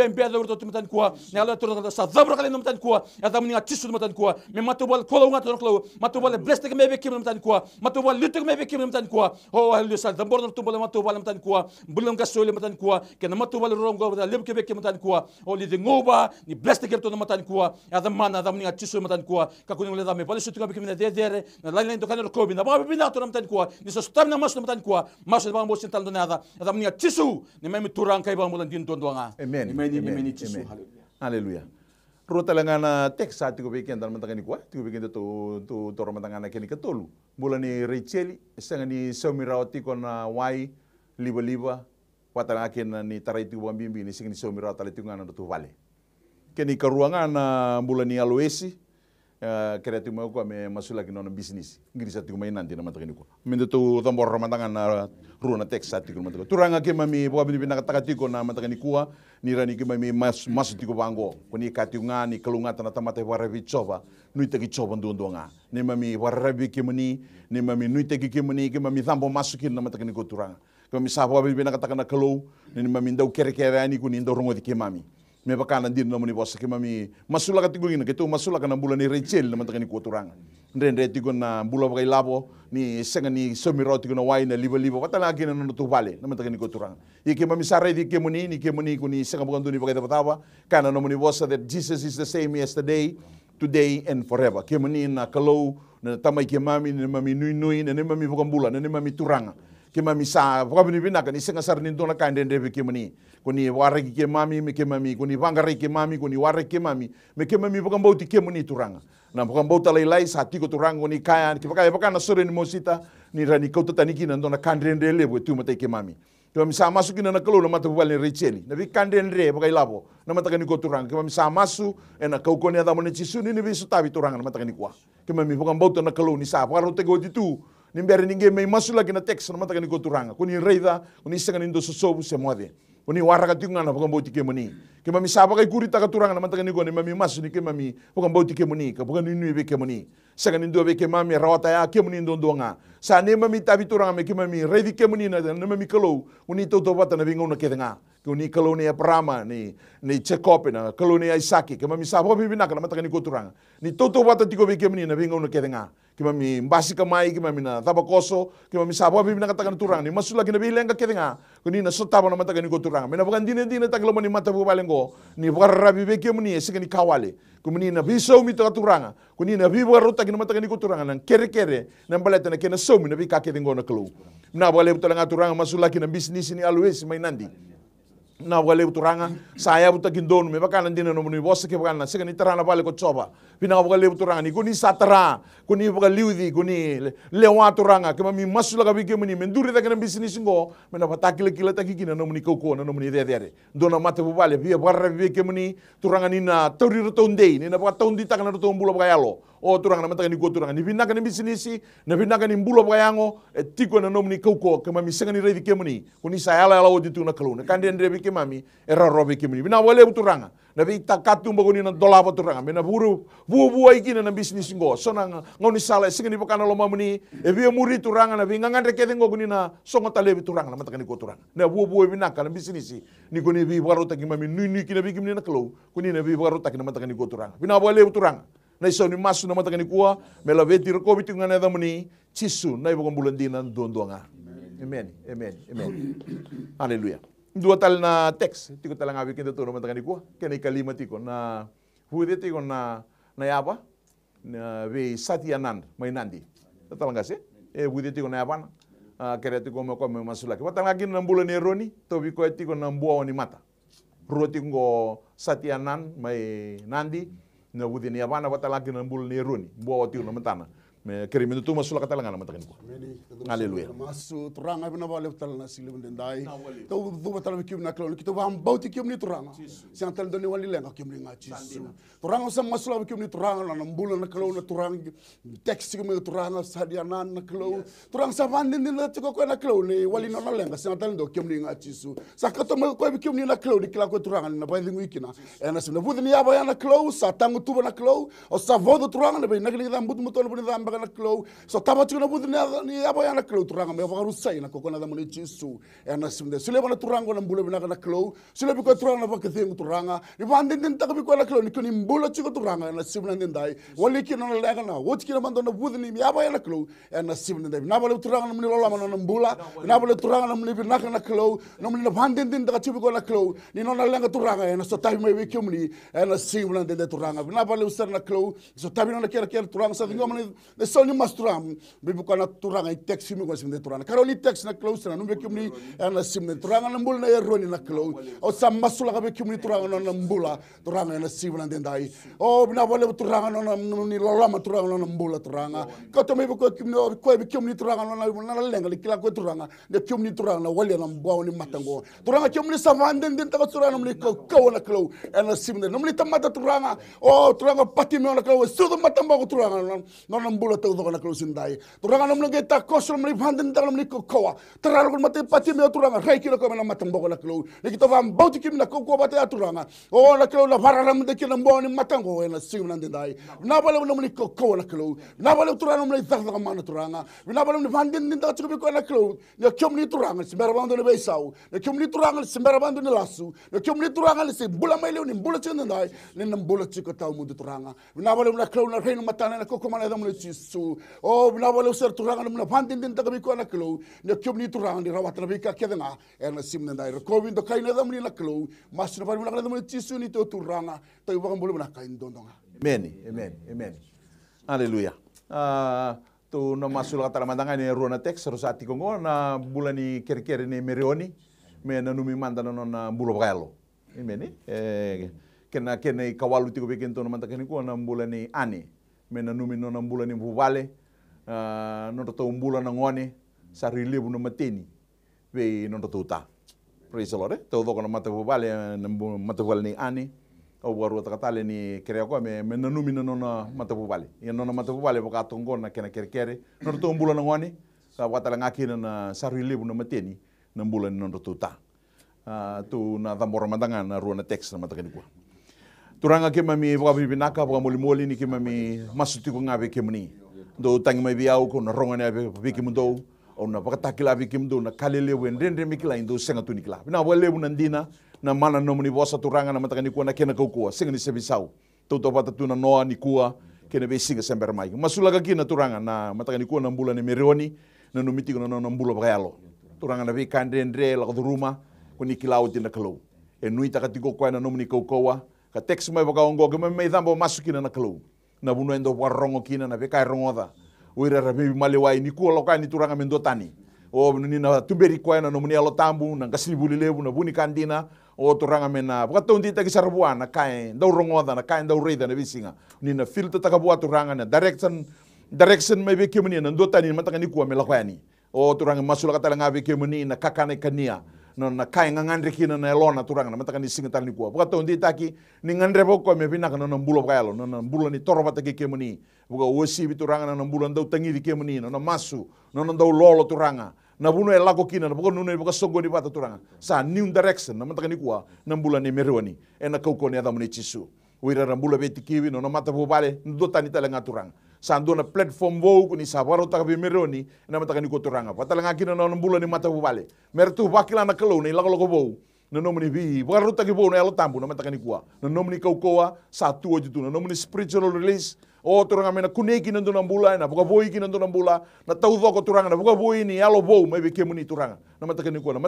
το να λέω τώρα θα σα καλή Να με μάτω μπλέστε και με και με δεν μπορώ να το βάλω μα το βάλω μετανικούα, μπλέον να να λέω και βέβαια και μετανικούα, όλοι δεν γούβα, οι μπλέστε με rankai bang mulan tin ton donga amen amen amen tisu haleluya
haleluya ro talanga na tek sa ti ko be kendan mantaka ni kwa ti ko be kendan to to to ro mantaka na keni katolu ni recheli sanga ni somirauti ko na ah, wai liba liba patang akin ni tarai ti bambi ni sing ni somirauti tali ti ngana to vale keni karuangan na ah, mulan ni aloesi Eh, keratimako ame masula kino na business ngirisa tiku nanti tina mata kiniko Minta tu tambor romantangan eh, na teks satu tiku mata turanga ke mami boa bini bina kata katiko na mata kinikua nira niki mami mas mas tiku bango koni katiunga ni kalungata na tamata eh, warabi coba nui teki coba nduonduanga ni mami warabi kimuni ni mami nui teki kimuni ke mami tambo masukin na mata kiniko turanga kami sabo boa bini bina kata kana kalau ni mami ndau kere kere ani kuni ndau rongo dikimami mami me bakana ndir namuni bosa ke mami masula ka tigulina ke tu masula kana ni rechel na mataka ni na bula bagai labo ni senga ni somi ro tigo na wai na libo libo kata lagi na no tu vale na mataka ni kuturanga i ke mami sare di ke ni bukan tu ni bagai kana namuni that Jesus is the same yesterday today and forever kemuni muni na kalau na tamai kemami mami na mami nui nui na mami bukan bulan, na mami turanga ke mami sa wabini bina kan isenga sar ni dona kan dende ke mani kuni ware ke mami me ke mami kuni wangare ke mami kuni ware ke mami me ke mami bukan bau ke mani turanga na bukan bau talai lai sa tiko turanga ni kaya ke pakai pakai e na sore ni mosita ni rani taniki na dona kan dende le bo tu mata ke mami Kau misa masuk kina na mata bubal ni richeli. Nabi kanden re pakai e labo. Nama kani ko turanga. Kau misa masuk ena kau kau ni ada monici suni ni bisu tabi turang. Nama takani kuah. Kau mami bukan bau tu na kalau ni sa. Pakai rote nimbere ninge mei masula kina texana mataka niko turanga kuni reida kuni sanga nindo sosobu se mode kuni waraka tingana bukan bauti ke moni ke mami saba kai kurita katuranga na mataka niko mami masu ni ke mami bukan bauti ke moni ka bukan ninu be ke moni sanga nindo be ke mami rawata ya ke moni ndo ndonga sa ne mami tabi turanga me ke mami reidi ke moni na na mami kalau kuni to to bata na bingo na ke tanga kuni kalau prama ya ni ni chekope na kalau ni ya isaki ke mami saba bibi na kana mataka niko turanga ni to to bata tiko be ke moni na bingo na ke que mami basi kamai que mami na taba koso que sabo abi na katakan turang ni masu lagi na bilang ka ketenga kuni na sotaba na matakan ko turang mena bukan dine dine taglo mani mata bu balengo ni bukan rabi be ke muni ese ni kawale kuni na biso mi ta turang kuni na bi bukan rota kini matakan ko turang nan kere kere nan baleta na kena so mi na bi ka na klo na bale butala ngaturang masu lagi na bisnis ni alues nandi na wale uturanga saya buta gindon me bakana ndina no muni bosa ke bakana sika ni tarana pale ko choba pina ko wale uturanga ni kuni satara kuni baka liudi kuni lewa turanga ke mami masula ka bike muni menduri da kana business ngo mena patakile kila taki kina no muni koko no muni de de dona mate bu vale bia barra bike muni turanga ni na tori rotonde ni na baka tondi takana rotombulo baka yalo o oh, turanga namataka ni go turanga ni vinaka ni bisinisi na vinaka ni mbulo pa yango e eh, tiko na nomni kauko kama misenga ni revi kemuni kuni sa yala ala odi tuna kaluna kande ndre bi kemami era eh, robe kemuni bina wale turanga na bi takatu mbo ni na dola pa turanga bina buru bu bu ai kina na bisinisi go sona ngoni sala singa ni pakana loma muni e eh, bi muri turanga na bi nganga ndre ngo kuni na songo tale bi turanga namataka ni go turanga na bu bu binaka na bisinisi ni kuni bi waro takimami nuni nui kina bi kemuni na kalau kuni na bi waro takina namataka ni go turanga bina wale turanga na iso ni masu na matangani kuwa, melave tiro kobi tinga na damani, cisu na ibu kumbulan dinan duang-duanga. Amen, amen, amen. Haleluya. Dua tal na teks, tiko talang abi kita turun matangani kuwa, kena ikalima tiko na huwede tiko na na apa? Na ve nandi, mainandi. Talang kasi? Eh huwede tiko na apa? Kaya tiko mo kami masulaki. Watang lagi na bulan ni Roni, tobi ko tiko na buawan ni mata. Roti satianan satyanan, may nandi, na wudhi ni yabana wata laki na mbulu ni runi mbuwa wati unu mtana mais kérémini tuma sula katala ngana matakin ko
alléluia ya. masu turanga bina ba lew talna silim de nday taw tuma talbe kim na klon kito bam bauti kim ni turanga si antal doni wali lenga kim linga ci turanga sam masula kim ni turanga la mbula na klon na turanga texte kim ni turanga sadia na na klon turanga sa van ni na tiko ko na klon ni wali na na lenga si antal do kim linga ci su sa kato ma ko kim ni na klon ni kla ko turanga na ba lingu ikina ena sim na budni ya ba ya na klon sa tangu tuba na klon o sa vodo turanga na be na kli dam but mutol bu anaklou so tava tabatino budini abo yana klou turanga me varu sai na kokona da moni chisu yana simde sule bana turanga na mbulo bina na klou sule biko turanga na vakathingu turanga ni vandi ndin taka biko na klou nikoni mbulo chiko turanga yana simna ndindai wali kino na lega na wot kino mando na budini mi abo yana klou yana simna ndai na bale turanga na mni lola mana na mbula na bale turanga na mni bina na klou na mni na vandi ndin taka chiko na klou ni no na lenga turanga yana so tabi me biko mni yana simna ndai turanga na bale usar na klou so tabi na kera kera turanga sa dingo mani de soni masuturam mbibi kona turanga i teksi mi kona simde turanga karo li teksi na kilo usina numbe kimni na simde turanga na mbula na eroni na kilo o sa masula kabe kimni turanga no na mbula turanga na simna ndendai o na vole turanga no na ni lolama turanga no na mbula turanga kato mbibi kona kimni o koi bi kimni turanga no na na lenga likila koi turanga de kimni turanga na wale na mbwa ni matango turanga kimni savande ndenta ka turanga mli kawa na kilo na simde mli tamata turanga o turanga pati mi na kilo sudo matamba ko turanga no na mbula ula tau doga na closing dai turanga nom nge ta kosol mri panden ta nom niko koa taral gon mate pati me turanga rai kilo kome na matang boga na klo ni kita vam bauti kim na ko ko aturanga o na klo la varara de kilo mbo ni matang go na sim nan dai na bala nom niko koa na klo na bala turanga nom ni tak doga mana turanga na bala ni panden din ta chubi ko na klo ni ni turanga simbera bando ni beisau ni kyom ni turanga simbera bando ni lasu ni kyom ni turanga ni bula mai leo ni bula chen dai ni nam bula chiko tau mundu turanga na bala na klo na rai na matana na ko ko mana da mun chis Su, o na wale usar turanga na pandin din tagami ko na kilo ne ni turanga ni rawat rabi ka kedanga er na sim na dai ko vin do kai na dam ni na kilo mas na pari na na mo tisu ni to turanga to ibo kan bulu na kai ndondonga ah. amen amen amen
aleluya. ah tu no masul kata ramadanga ni ruana tek serus ati kongo na bulan ni kere-kere ni merioni me na numi manda na bulo bagalo amen eh kena kena kawalu tiko bikin tu no mantakani ko na bulan ni ani mena numi nona mbula ni mbuvale uh, nona tau mbula na ngone sa rilibu na matini ve nona tau ta praise the lord eh? tau na na ni ani au baru takatale ni kere ko me mena na nona mata mbuvale ya nona mata mbuvale boka tongo na kena kere kere nona tau mbula na ngone sa watala ngakina na sa rilibu na matini na mbula ni nona tau ta uh, tu na na ruana teks na mata turanga ke mami wa bibi naka wa moli moli ni ke mami masuti ko ngabe ke muni do tangi mai biau ko na ronga ne be bi ke mundo o na pakata ke la bi mundo na kalele wen rende den mikla senga tuni kla na wa nandina na mana no muni bosa turanga na mataka ni na kena ko senga ni sebisau to to tuna noa ni kua kena besi singa sember mai masulaga ke na turanga na mataka ni ko na mbula ni merioni na numiti mitiko na no mbula bagalo turanga na bi kandendre la ko rumah ko ni kilau tina e nui na no muni ka teksi mai baka ongo kemai mai dhambo masu kina na kalau na bunu endo wa rongo kina na pekai rongo da uira ra mebi male wai ni kua lokai ni turanga mendo tani o ni na tuberi koe na nomuni alo tambu na kasili buli lebu na buni kandina o turanga mena baka tau ndita na kai ndau rongo na kai ndau reida na visinga ni na filta turanga na direction direction mai beke muni na ndo tani mataka ni kua mela koe o turanga masula katala ngabe muni na kakane kania mm -hmm na kaenga ngandre kina na elona turanga na mataka ni singa tani kua buka tondi taki ni ngandre boko me bina kana na mbulo nona elo na mbulo ni toro bata ke kemuni buka wosi turanga na mbulo ndau tangi di kemuni na masu na ndau lolo turanga na bunu elako kina na buka nuna buka e songo ni bata turanga sa new direction na mataka ni kua na mbulo ni merwani ena kauko ni adamu ni chisu wira na mbulo beti kiwi na mata bobale ndo tani tala ngaturanga Sa na platform wogu ni sa waro taka bimeroni na mataka ni kotoranga. Patala ngaki na non bula ni mata wale. Mertu wakila na kalau ni lakoloko wogu. Na nomini bi, waro taki wogu na elo tambu na mataka ni kua. Na nomini kaukoa sa tua jitu na nomini spiritual release. O turanga mena kuneki na ndona bula na buka boi ki na ndona bula na tau voko turanga na buka boi ni alo wogu mebe kemuni turanga. Na mataka ni kua na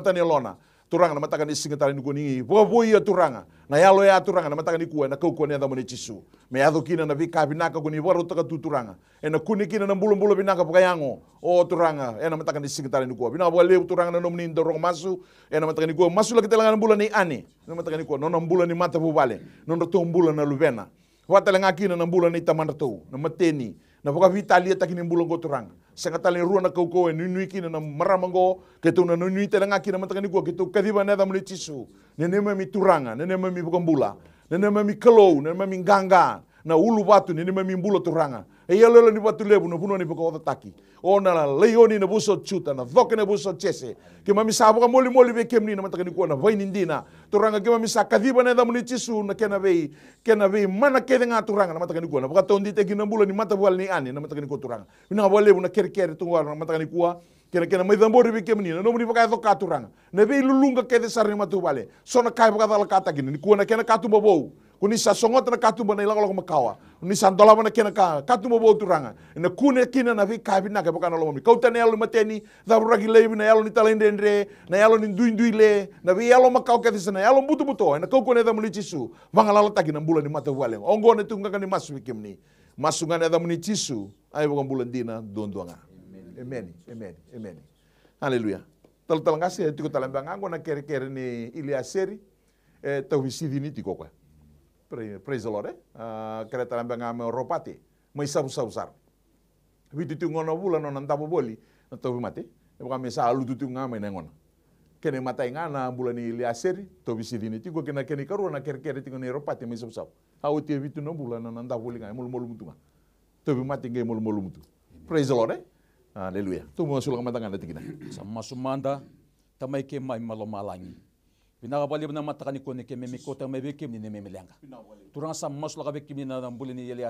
turanga na mataka ni singa tala ni kuni po po ia turanga na ya ya turanga na mataka ni ya, kuwa na kau kuwa da moni chisu me ado kina na vika binaka kuni waro taka tu turanga e eh, na kuni kina na bulu bulu binaka po yango o oh, turanga e na mataka ni singa ni kuwa bina wale turanga na nomni ndorong masu e eh, na mataka ni kuwa masu la kitelanga bulu ni ane na mataka ni kuwa nona na ni mata po bale no na tong bulu na lubena Watelanga kina na bulu ni tamanda tu na mateni na poka vitalia takini bulu go turanga sanga talen ruana kau kau e nunui kina na maramango ke tu na nunui te langa kina matangani kua ke tu kadiba neda mule tisu nene mami turanga nene mami bukambula nene mami kalou nene mami ganga na ulu batu, nene mami mbula turanga e ia lelo ni watu lebu na puno ni poko taki ona na la leioni na buso chuta na dhoke na buso chese ke mami sa boka moli moli ve kemni na mataka ni kuona vai nindina turanga ke mami sa kadhiba na dhamuni chisu na kena vei kena vei mana kede nga turanga na mataka ni kuona boka tondi te kina mbula ni mata bual ni ani na mataka ni kuona turanga mina wa lebu na kere kere tunguara na mataka ni kuona kena kena mai dambori bi kemnina no muni pakai doka turanga na vei lulunga kede sarni matu bale sona kai boka dala kata kini ni kuona kena katu bobou kuni sa katu mo na ilang logo makawa Kuni sa ndola na kena ka mo bo turanga na kune kina na vi kavi na ka pokana lomi kauta na yalo mateni da ragi levi na yalo ni talende ndre na yalo ni ndui ndui le na vi yalo makau ka na alo butu buto. na kauko na da mulici su vanga lalo taki na mbula ni mata wale ongo na tunga ka masu wikim ni masu ngane da mulici chisu, ai bukan bulan dina don donga amen amen amen haleluya Talo talangasi, tiko talembang anggo na kere kere ni ili seri eh, tau visi dini tiko kwa praise the Lord eh kereta nambang ame ropati maisa usar usar witu tu ngono bulan non tapo boli to mati e bukan mesa alu tu ngame nengon kene mata ingana bulan ni liaser to bisi dini ti kena kene karu na ker ker ti ngono ropati maisa usar au ti witu non bulan non tapo boli ngai mul to bi mati ngai mulu-mulu mutu praise the Lord
eh Haleluya. Tu mau sulang matangan detik kita. Sama sumanda, tamai ke mai malangi. binakabali vous matakani kone ni ne turansa ni yele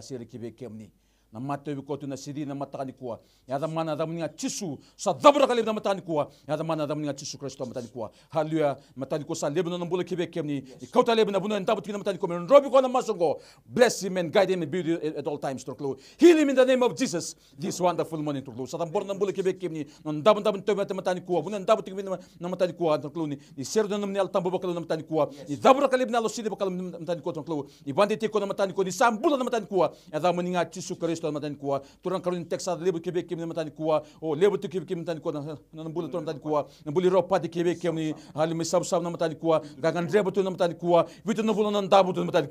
ನಮ್ಮ tewi kotuna sidi nama tagani kuwa yada mana da muninga tisu sa dabra kalib nama tagani kuwa yada mana da muninga tisu kristo matani kuwa haleluya matani ko sa lebno na mbula kebe kemni kauta lebna buno ntabu tina matani ko men robi ko na masongo bless him and guide him and build him at all times to glow heal him in the name of jesus this wonderful morning to glow sa tambor na mbula kebe kemni non ndabu ndabu ntabu matani kuwa buno ntabu tina na matani kuwa to glow ni ni serdo na mnel tambo bakalo na matani kuwa ni dabra kalib na lo sidi bakalo matani ko to ni bandite ko na matani ko ni sambula na matani kuwa yada muninga tisu kristo British-la matani kua, turan Carolina Texas lebu Quebec kemni matani kua, o lebu tu Quebec kemni matani kua, na mbulu turan matani kua, na mbulu ropa de Quebec kemni, hali me sabu sabu na matani kua, gagan drebu tu na matani kua, vitu na vulu na ndabu tu na matani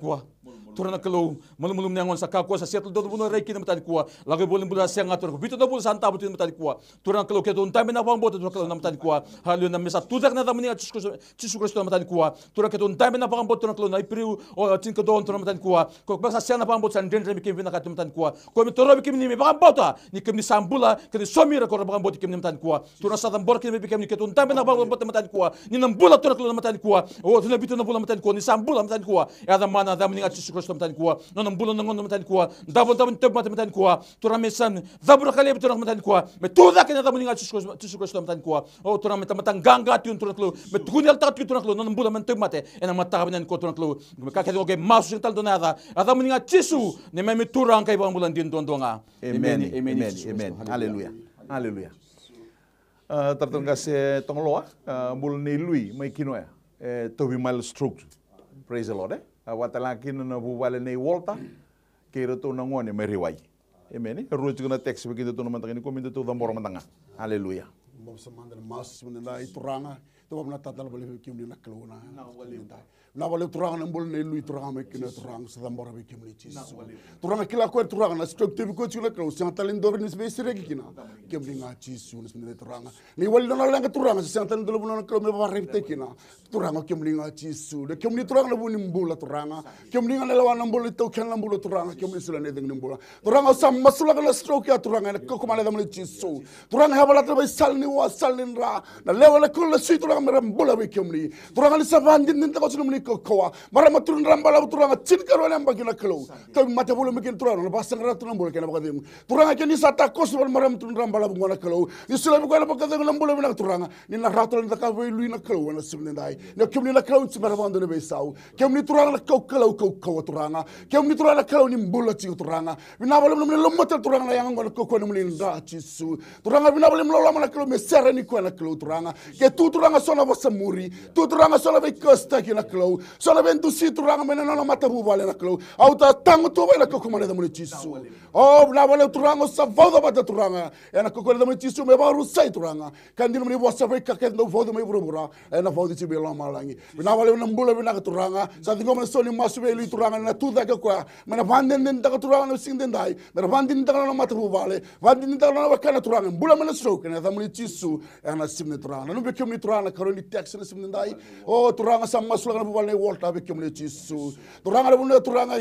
torana kalau malu malu menyangon saka kuasa siat lu dodo rei kini metadi kuwa lagu boleh bula siang ngatur bitu do bula santa butin metadi kuwa torana kalau kita untai mena bang bota torana kalau nama tadi kuwa halu nama mesa tudak nada meni atus kus tisu kus torana metadi kuwa torana kita untai mena bang bota torana kalau nai priu o tin ke don torana metadi kuwa kok baksa siang bang bota sandren remi kini vina katim metadi kuwa kok mi torana bikin ni bang bota ni kini sambula kini somira kora bang bota kini metadi kuwa torana sadam bor kini bikin ni kita untai mena bang bota metadi kuwa ni nambula torana kalau metadi kuwa o torana bitu nambula metadi kuwa ni sambula metadi kuwa ya zaman mana zaman meni atus kus kosto mtan kuwa nono mbulo no ngondo mtan kuwa ndavo ndavo ntep mata mtan kuwa tura mesan zabura kale bitura mtan kuwa me tuda kena ndavo ninga tsuko tsuko sto mtan kuwa o tura meta matan ganga tun tura klo me tukunel ta tun tura non nono mbulo mtan mate ena mata benen ko tura klo me ka kedo ge masu tal donada ada mninga tsu ne me tura ankai ba mbulo ndin dondonga amen amen
amen haleluya haleluya Uh, eh, tartunga se tongloa uh, eh, mulni lui mai kinoa eh, tobi mal stroke praise the lord eh? Ah, watalakina na buwale na iwalta, kira tu na ngone meri wai amen teks begitu tu na mantangani komintu tu dambor mantanga haleluya
na na na navale turagana mbolne lui turagama kina turagana sadambora be kemne tisu turagana kila ko turagana stok tebi ko chula ko santalin dovni sbe sirek kina kemne nga tisu nes ne turagana ni waldo na langa turagana santalin dolo bulona ko me barre te kina turagana kemne nga tisu de kemne turagana buni mbula turagana kemne nga lawa na mbulu to kena mbulu turagana kemne sula ne dengne mbula turagana sam masula kala stok ya turagana ko ko mala damne tisu turagana habala tra be salni wa salni ra na lewa na ko la sui turagana mbula be kemne turagana savandi ninta ko chuna ko kowa marama turun ramba la turanga chin karo le amba kila kilo to mate bolo mikin turana no basang ra turun bolo kena bakadim turanga kini sata kos bol maram turun ramba la bungona kilo isula bu kala bakadim lam bolo minak turanga ni na ra turun taka ve lui na kilo na simne dai ne kemni na kilo tsima rabando ne besau kemni turanga ko kilo ko ko turanga kemni turanga kilo ni mbulo chi turanga vina bolo mlo lo mate turanga na yango ko ko ni nda chi su turanga vina bolo mlo la kilo me serani ko na kilo turanga ke tu turanga sona bosamuri tu turanga sona ve kosta kila kilo lau sala ben tu si tu ranga mena na mata bu vale na klo au ta tang tu vale ko kumale da muli chisu o la vale oh, tu ranga sa voda bata tu ranga e na ko da muli chisu me varu sai tu ranga kan dinu muli wasa vai ka ken do me buru e na voda chi bela malangi na vale na mbula bina ka tu ranga sa dingo me soli masu ve li tu ranga na tu da ka kwa mena vanden den da ka tu ranga na sing den dai mena vanden da na mata vale vanden da na ka tu ranga mbula mena stroke na da muli chisu e na simne tu ranga no be kyo mi tu ranga karoni tax na simne dai o oh, tu ranga sa masula na wale wolta be kemle ci su turanga bu turanga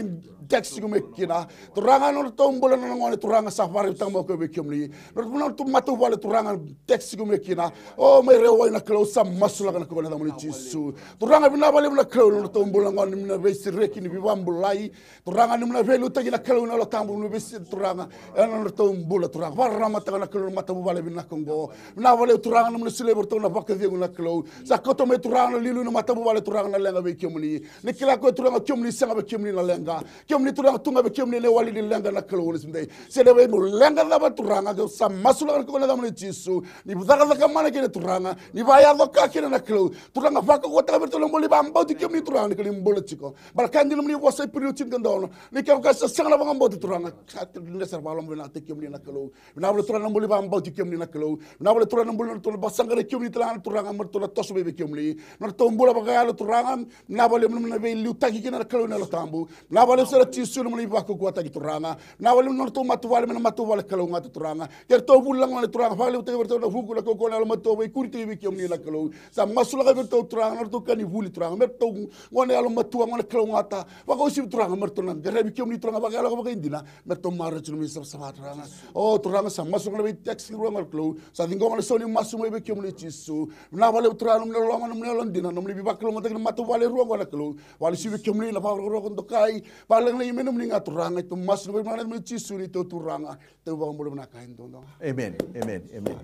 jaksi gume kina turanga no to mbolo no ngone turanga safari tambo ko be kemle no bu to matu wale turanga jaksi gume kina o me re wai na klo sam masula kana ko na mo ci su turanga bi na wale na klo no to mbolo ngone mi na be si reki ni bi bambulai turanga ni na velu tagi na klo no tambo ni be si turanga no to mbolo turanga warra mata kana klo mata bu wale bi kongo na wale turanga no sile burto na bakka vi na klo sa ko to me turanga lilu no mata bu wale turanga na lenga be kemuni ni kila ko turanga kemuni sanga be kemuni na lenga kemuni turanga tunga be kemuni le wali lenga na kala woni sindai se le be mu lenga la ba turanga go sa masula ko na gamuni tisu ni buzaka zaka mana ke turanga ni ba ya ka ke na kala turanga fa ko ta be to mboli ba mbo ti kemuni turanga ke mbola chiko ba kandi muni wo sa piriu tin gando ni ke ka sa sanga ba mbo ti turanga ka ne sa ba lombo na te kemuni na kala na ba turanga mboli ba mbo ti kemuni na kala na ba turanga mboli to ba sanga ke kemuni turanga turanga mar to na tosu be kemuni na to mbola ba ga la turanga mnavole mnave liutaki kina kalu na tambu mnavole sera tisu mni baku kuata ki turanga mnavole mnor to matuvale mna matuvale kalu ngat turanga ker to bulang na turanga fale utek berto na huku la koko na mato kurti bi kyom ni la kalu sa masula ka berto turanga nor to kani vuli turanga berto ngone alo matua ngone kalu ngata wa ko sim turanga merto na gere bi kyom ni turanga ba kala ko ba indina merto mara chunu mi sab sab turanga o turanga sa masula bi taxi ruanga kalu sa dingong le soni masuma bi kyom ni tisu mnavole turanga mna longa mna londina nomni bi bakalonga tek na matuvale ruang wala kelu wali si wiki mli la pawro ro kondo kai palang na imenum ni ngaturanga itu mas no mana mi cisu ni to turanga ah, te wang bulu na kain
amen amen amen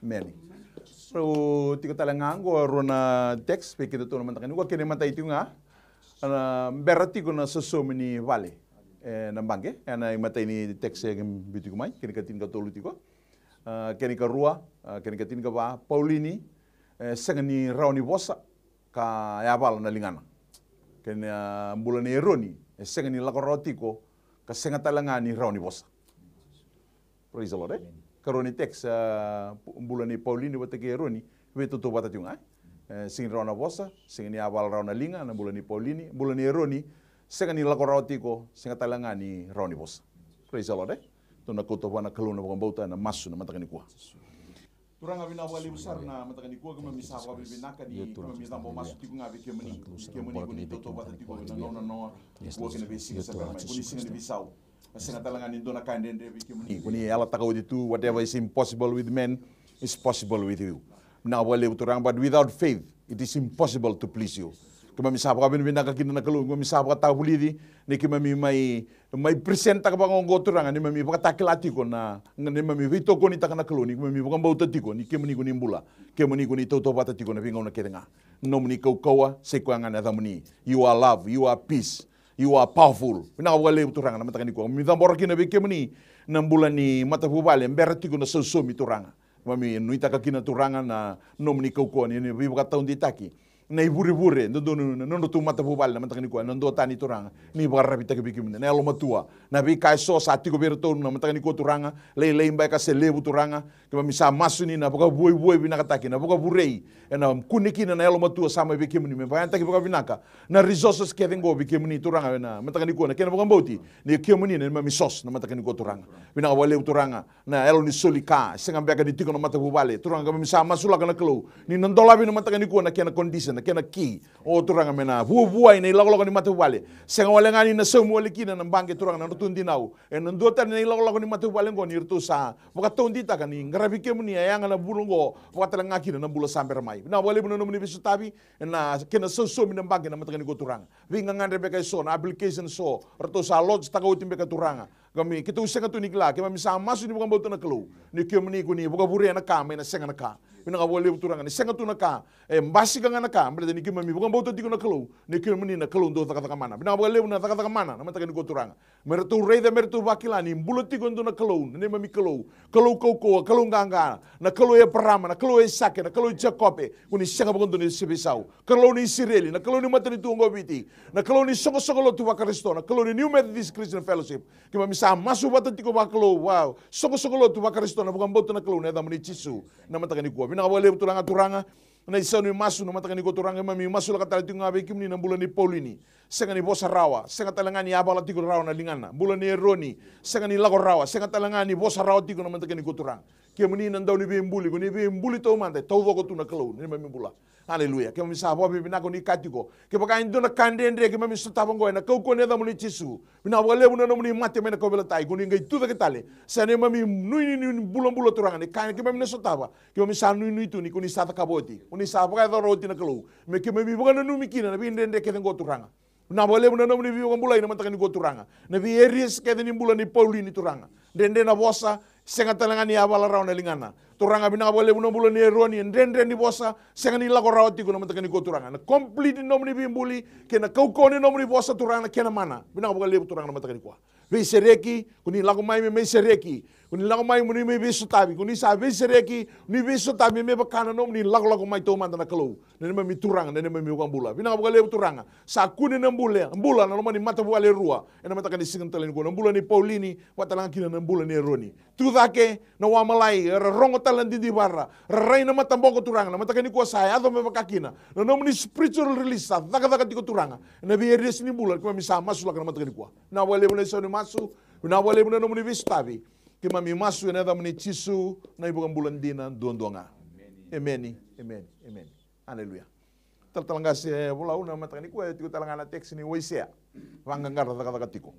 amen so tiko talanga ngo rona text pe kito tono mantakani wa kene mata itu nga berarti ko na sosomi ni vale eh nambange eh? ana mata ini text yang bitu kumai kene katin ka tolu tiko ah, kene ka rua ah, kene katin ka ba paulini eh, sengani rauni bosa ka ya pala eh, eh. eh, na lingana ken mbula ni eroni e senga ni lakoroti ko ka senga talanga ni rauni bosa praise the lord eh karoni tex mbula ni paulini wata ke eroni we to to wata tunga sing rauna bosa sing ni awal rauna linga na mbula ni paulini bulan ni eroni senga ni lakoroti ko senga talanga ni rauni bosa praise the lord eh tona kotowana kaluna bangambauta na masu na matakani kuwa Turang bina wali besar na mata kan dikuwa kama misa wabi bina ka di kama misa bo masu tiku ngabe ke meni ke meni kuni toto bata tiku na nona nona kuwa kena besi kesa kama kuni singa di bisau singa talanga ni dona kain dende ke meni kuni ala takau di tu whatever is impossible with men is possible with you na wali turang but without faith it is impossible to please you kima misapa kabin bina ka kina nakalu kima misapa tahu tabulidi ne kima mai mai presenta ka bango ngoturanga ne mi paka takilatiko na ngani mami vito koni taka nakalu ni mami mi paka mbauta tiko ni kuni mbula kima ni kuni toto bata tiko na pinga na kerenga nom ni kau kawa sekuanga na thamuni you are love you are peace you are powerful na ka wale uturanga na mataka ni ko mi thambora kina be kima na mbula ni mata pubale mbera tiko na sosomi turanga mami nuita ka kina turanga na nom ni kau koni ne bi paka taun na ibure bure ndo do no ndo tu mata bobal na tani turanga ni barra bita ke bikim na lo matua na bi kai so sa ti goberto na matani ko turanga le se lebu turanga ke ba misa masuni na boka boi boi bina kataki na boka burei na kuniki na lo matua sama bikim ni me ba antaki boka binaka na resources ke vengo bikim e ni turanga na matani ko na ke na boka mboti ni bikim ni na misos na matani ko turanga bina wale turanga na elo ni solika senga beka di tiko na mata bobale turanga misa masula kana kelo ni ndola bina matani ko na kena na condition kina kena ki o turanga mena vu vu ai nei logo logo ni matu wale se ngole ngani na semu wale kina na bangi turanga na tundi nau en ndo ta nei logo logo ni matu wale ngoni irtu sa boka ton dita kani ngrabi ke muni ya e ngala bulungo boka tala ngaki na bulo samber mai na wale bunu muni bisu tabi e na kena so so mi na bangi na go turanga vi ngangan rebeka e so na application so rtu sa lodge ta go ka turanga kami kita usah tu nikla kami sama masuk ni bukan bau tu nak kelu ni kau ni kuni bukan buri anak kami na sengan kami pina ka wole uturanga tu senga tuna ka e mbasi ka ngana ka mbele ni kima mi bukan bauta tiku na kalau ni kima meni na kalau ndo taka taka mana pina ka wole na taka taka mana na mataka ni ko mera tu rei da mera tu bakila ni mbulu tiko ndo na kalau ni mami kalau kalau kau kau kalau nganga na kalau e prama na e sake na e jakope kuni senga bukan ndo ni sebesau kalau ni sireli na kalau ni matani tu ngo biti na kalau ni Soko lo tu bakaristo na kalau ni new methodist christian fellowship kima mi sa masu batu tiko bakalo wow Soko Soko lo tu bakaristo na bukan bauta na kalau ni da mani cisu na mataka nakawale tulanga turanga na isa ni masu no matangani ko turanga mami masu laka tali tunga be kimni na bulan ni Paulini senga ni bosa rawa senga talanga ni abala tiko rawa na lingana bulan ni Roni senga ni lago rawa senga talanga ni bosa rawa tiko no matangani ko turanga kemni nandau ni be mbuli ko ni mante tau ko tuna kalau ni mami bula haleluya ke misavo api pinako ni katiko ke paka indo na kandendre ke mami sutavo ngoi na kau kone da muni tisu mina wale muna no muni mate mena kau belatai kuni ngai tuve ke tale sane mami nui nui bulon bulon turangane kan ke mami na sutava ke mami san nui nui tuni kuni sata kaboti kuni savo ka da roti na kelu me ke mami bukan nui mikina na bindende ke tengo turanga na wale muna no muni vivo na mantaka ni go turanga na vi eris ke deni bulan ni pauli ni turanga dende na bosa senga talanga ni abala rauna lingana turanga bina abale buno bulo ni eroni ndren ndren ni bosa senga ni lako rawati kuno mataka ni ko na complete nom ni bimbuli kena kau kone nom ni bosa turanga kena mana bina abale turanga mataka ni kwa Vei sereki, kuni lako mai mei sereki, Kuni lang mai muni me besu tabi. Kuni sa besu reki ni besu tabi me bakana nom ni lag lag mai to mantana kalau. Nene me turang nene mi ukan bula. Bina kabukale turang. Sa kuni nem bula. Bula na lomani mata wale rua. Ena mata kani singan talen Bula ni Paulini watalang kina nem bula ni Roni. Tu dake na wa malai rongo talan di barra. Rai na mata boko turanga, na mata kani kuasa ado me bakakina. Na nom ni spiritual release. Daka daka tiko turang. Na bi eres ni bula kuma misa masula kana mata kani kuasa. Na wale ni masu. Na wale bula nom kima mimasu eneda ya chisu na ibuka mbula dina ndondonga emeni emeni emeni aleluia talatalanga se eh, bula una matani kwa ya tiko talanga na teksi ni waisea vanga ngara taka taka tiko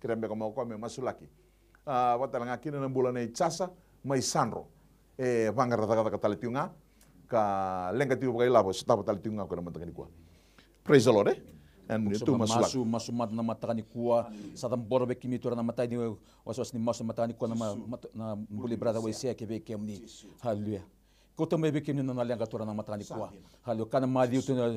kirembe kama kwa me masulaki ah watalanga kina na mbula na ichasa mai sanro e eh, vanga taka kata letiunga ka lenga tiko bukai labo setapo talitunga kwa matani kwa praise the lord eh
masomadina mahatagny koa sady mibôla avy ake toerana amatagny oasoasiny maso amatagny koa na mbola ibrahza hoesehaka avy ake amin'ny halleluya kotama ebe kemi nana lianga tora na matani kwa halo kana mali utu na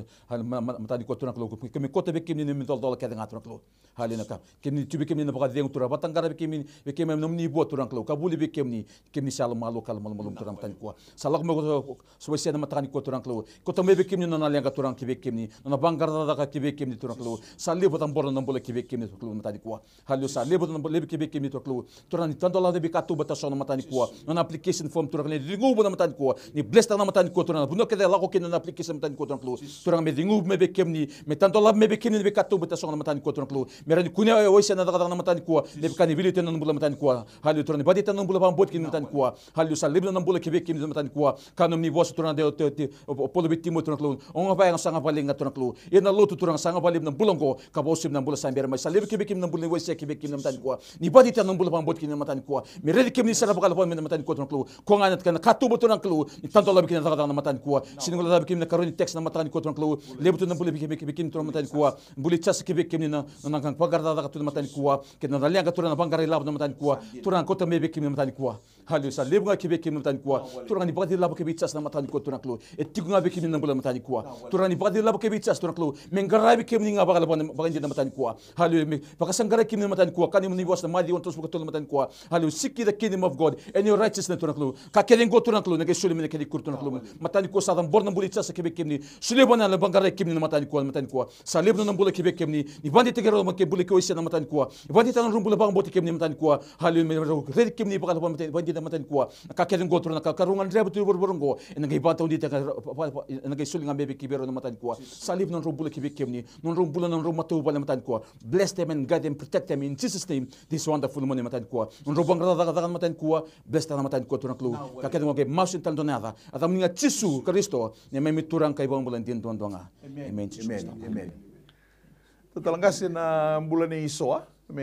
matani kwa tora klo kemi kota ebe kemi nimi tol tol kada ngatura klo halo na kam kemi tube kemi na bagadi ngatura batangara ebe kemi ebe kemi nam ni bo tora klo kabuli ebe kemi kemi sal malo kal malo malo tora matani kwa salak mo so sia na matani kwa tora klo kotama ebe kemi nana lianga tora kebe kemi na bangara da ka kebe kemi tora klo sali bo tambor na bola kebe kemi klo matani kwa halo sali bo na bola kebe kemi tora klo tora ni tandola de bikatu bata sona matani kwa na application form tora klo dingo bo matani kwa ni blesta na matani kotona buno ke la ko kenan application matani kotona plo tura me dingu me be kemni me tanto la me be kemni be katto beta na matani kotona plo me ran kunya o sena daga na matani ko le kan bili tenan bula matani ko halu tura ni badi tenan bula ban bot na matani ko halu sa na nan bula kebe kemni matani ko kanom ni vos tura de o polo mo tura plo on va en sanga valenga tura plo e na lotu tura sanga na nan bulongo ka na nan bula samber ma sa ke kebe kemni nan bula o se kebe kemni matani ko ni badi tenan bula ban bot na matani ko me red kemni sala bakal pa matani ko tura plo ko ngana kan katto botona plo tanto la bikina zaka na matani kuwa shingo la bikina karoni text na matani kuwa tunklu lebu tuna buli bikina bikina tuna matani kuwa buli chas kibe kimni na na kan pagarda zaka tuna matani kota haleluya lebanga kebe kebe matani kwa torani bagadi labo kebe tsas na matani ko tonaklo etikunga be kebe na bula matani kwa torani bagadi labo kebe tsas tonaklo mengara be kebe ninga bagala bagandi na matani kwa haleluya bakasangara kebe na matani kwa kani muni was na mali on tos matani kwa haleluya seek the kingdom of god and your righteousness tonaklo ka kelen go tonaklo na gesule mene kedi kur tonaklo matani ko sadam borna buli tsas kebe kebe sulebana na bangara kebe na matani kwa matani kwa salebna na bula kebe kebe ni bandi tegero ma kebe bula ko isa na matani kwa bandi tanan rumbula bang bote kebe na matani kwa haleluya red kebe ni bagala bang matani da matan kuwa ka kerin gotur na ka karungan drebu tu bur burungo en ngai bata undi ta en ngai sulinga bebe kibero na matan kuwa salib non rombula kibe non rombula non romatu bala matan kuwa bless them and guide them protect them in Jesus name this wonderful money matan kuwa non rumbang rada rada matan kuwa bless them matan kuwa turan klu ka kerin ngai masun tal ada. Ada ninga tisu kristo ne memi turan kai bang bulan din amen amen amen tatalangasi na bulan ni soa
me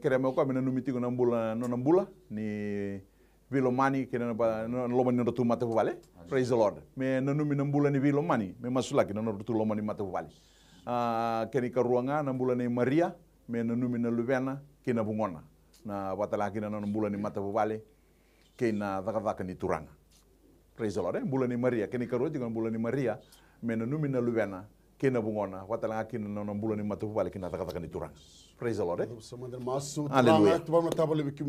keremeko amena numitigo na bulan no na bulan ni vilo mani kina na loma ni rotu mata vale praise the lord me nanu mi nambula ni vilo mani me masula kina na rotu lomani ni mata vale ah, uh, kani karuanga nambula ni maria me nanu mi na luvena kina bungona na watala kina na nambula ni mata vale kina daka daka ni turanga praise the lord eh? bula ni maria kini karuanga juga bula ni maria me nanu mi na luvena kina bungona watala kina na nambula ni mata vale kina daka daka ni turanga Praise the
Lord. Eh? Aleluia. Eh, kita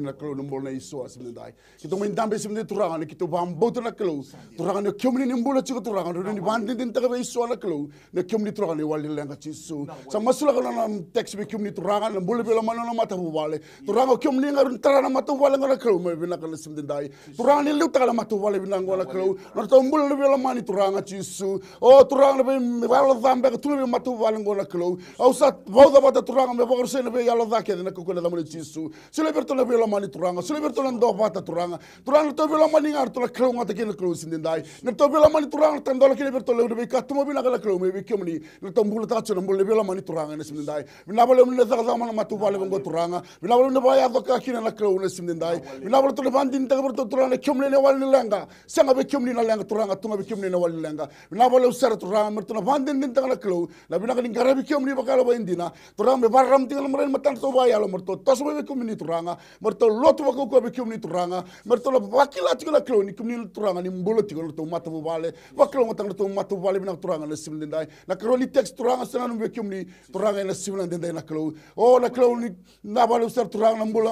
minta besi minta turangan, kita bambu tu nak kelu. Turangan yang kium ni nimbul aja turangan, tu ni banding din tak besi soal kelu. Nak kium ni turangan ni wali lengan cisu. Sama sulah kalau nam teks be kium ni turangan, nam boleh bela mana nama tahu wale. Turangan kium ni ngarun tera nama tahu wale ngarun kelu, me bina kalau sim din dai. Turangan ni lu tak nama tahu wale bina ngarun kelu. Nor tahu boleh bela mana turangan cisu. Oh turangan be wala zambe tu bela matu wale ngarun kelu. Ausat bau dapat turangan me bagus ne be yalo ke na kokole da mani tisu sele ber to la be la mani turanga sele ber to la ndo ba ta turanga turanga to be la mani ngar to la klo nga ta ke na klo sin dai ne to be la mani turanga ta ndo la ke ber le be ka to mo bi na la klo me be ke mani na to mbula ta chona mbula be la mani turanga na sin dai na ba le mne ta ga mana matu ba le ngo turanga na ba le ba ya ka ki na klo ne sin dai na ba to le ban din ta ber turanga ke mne ne wal ni lenga sanga be ke mni na lenga turanga tuma be ke mni na wal ni lenga na ba le usara turanga mer na ban din ta na klo na bi na ka ni ngara ke mni ba ka la ba indina turanga be ba ram ti kala marain matang to vai ala marto tos we ko mini turanga marto lot wa ko ko be ko turanga marto la wakila ti la klo ni ko turanga ni mbolo ti ko to matu vale waklo matang to matu vale na turanga na simlen dai na kro li text turanga sana no be ko turanga na simlen dai na klo o oh, na klo ni na vale ser turanga na mbolo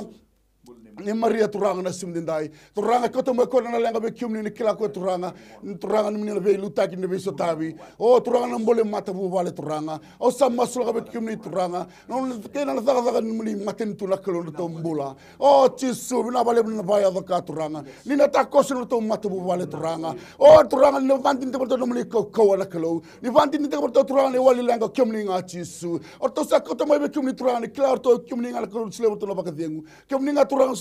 ni maria turanga na simdi ndai turanga koto mo kona na lenga be kiumni ni kila ko turanga turanga ni be lutaki ni be sotabi o turanga na mbole mata bu vale turanga o sa masula be kiumni turanga no ke na thaga thaga ni mini maten tu na kelo to mbula o ti su na vale na vaya ka turanga ni na ta to mata bu vale turanga o turanga ni vantin te porto no mini ko ko na kelo ni vantin te porto turanga ni wali lenga kiumni nga ti su o to sa koto mo be turanga ni kila to kiumni nga kelo sile to na bakadiengu kiumni nga turanga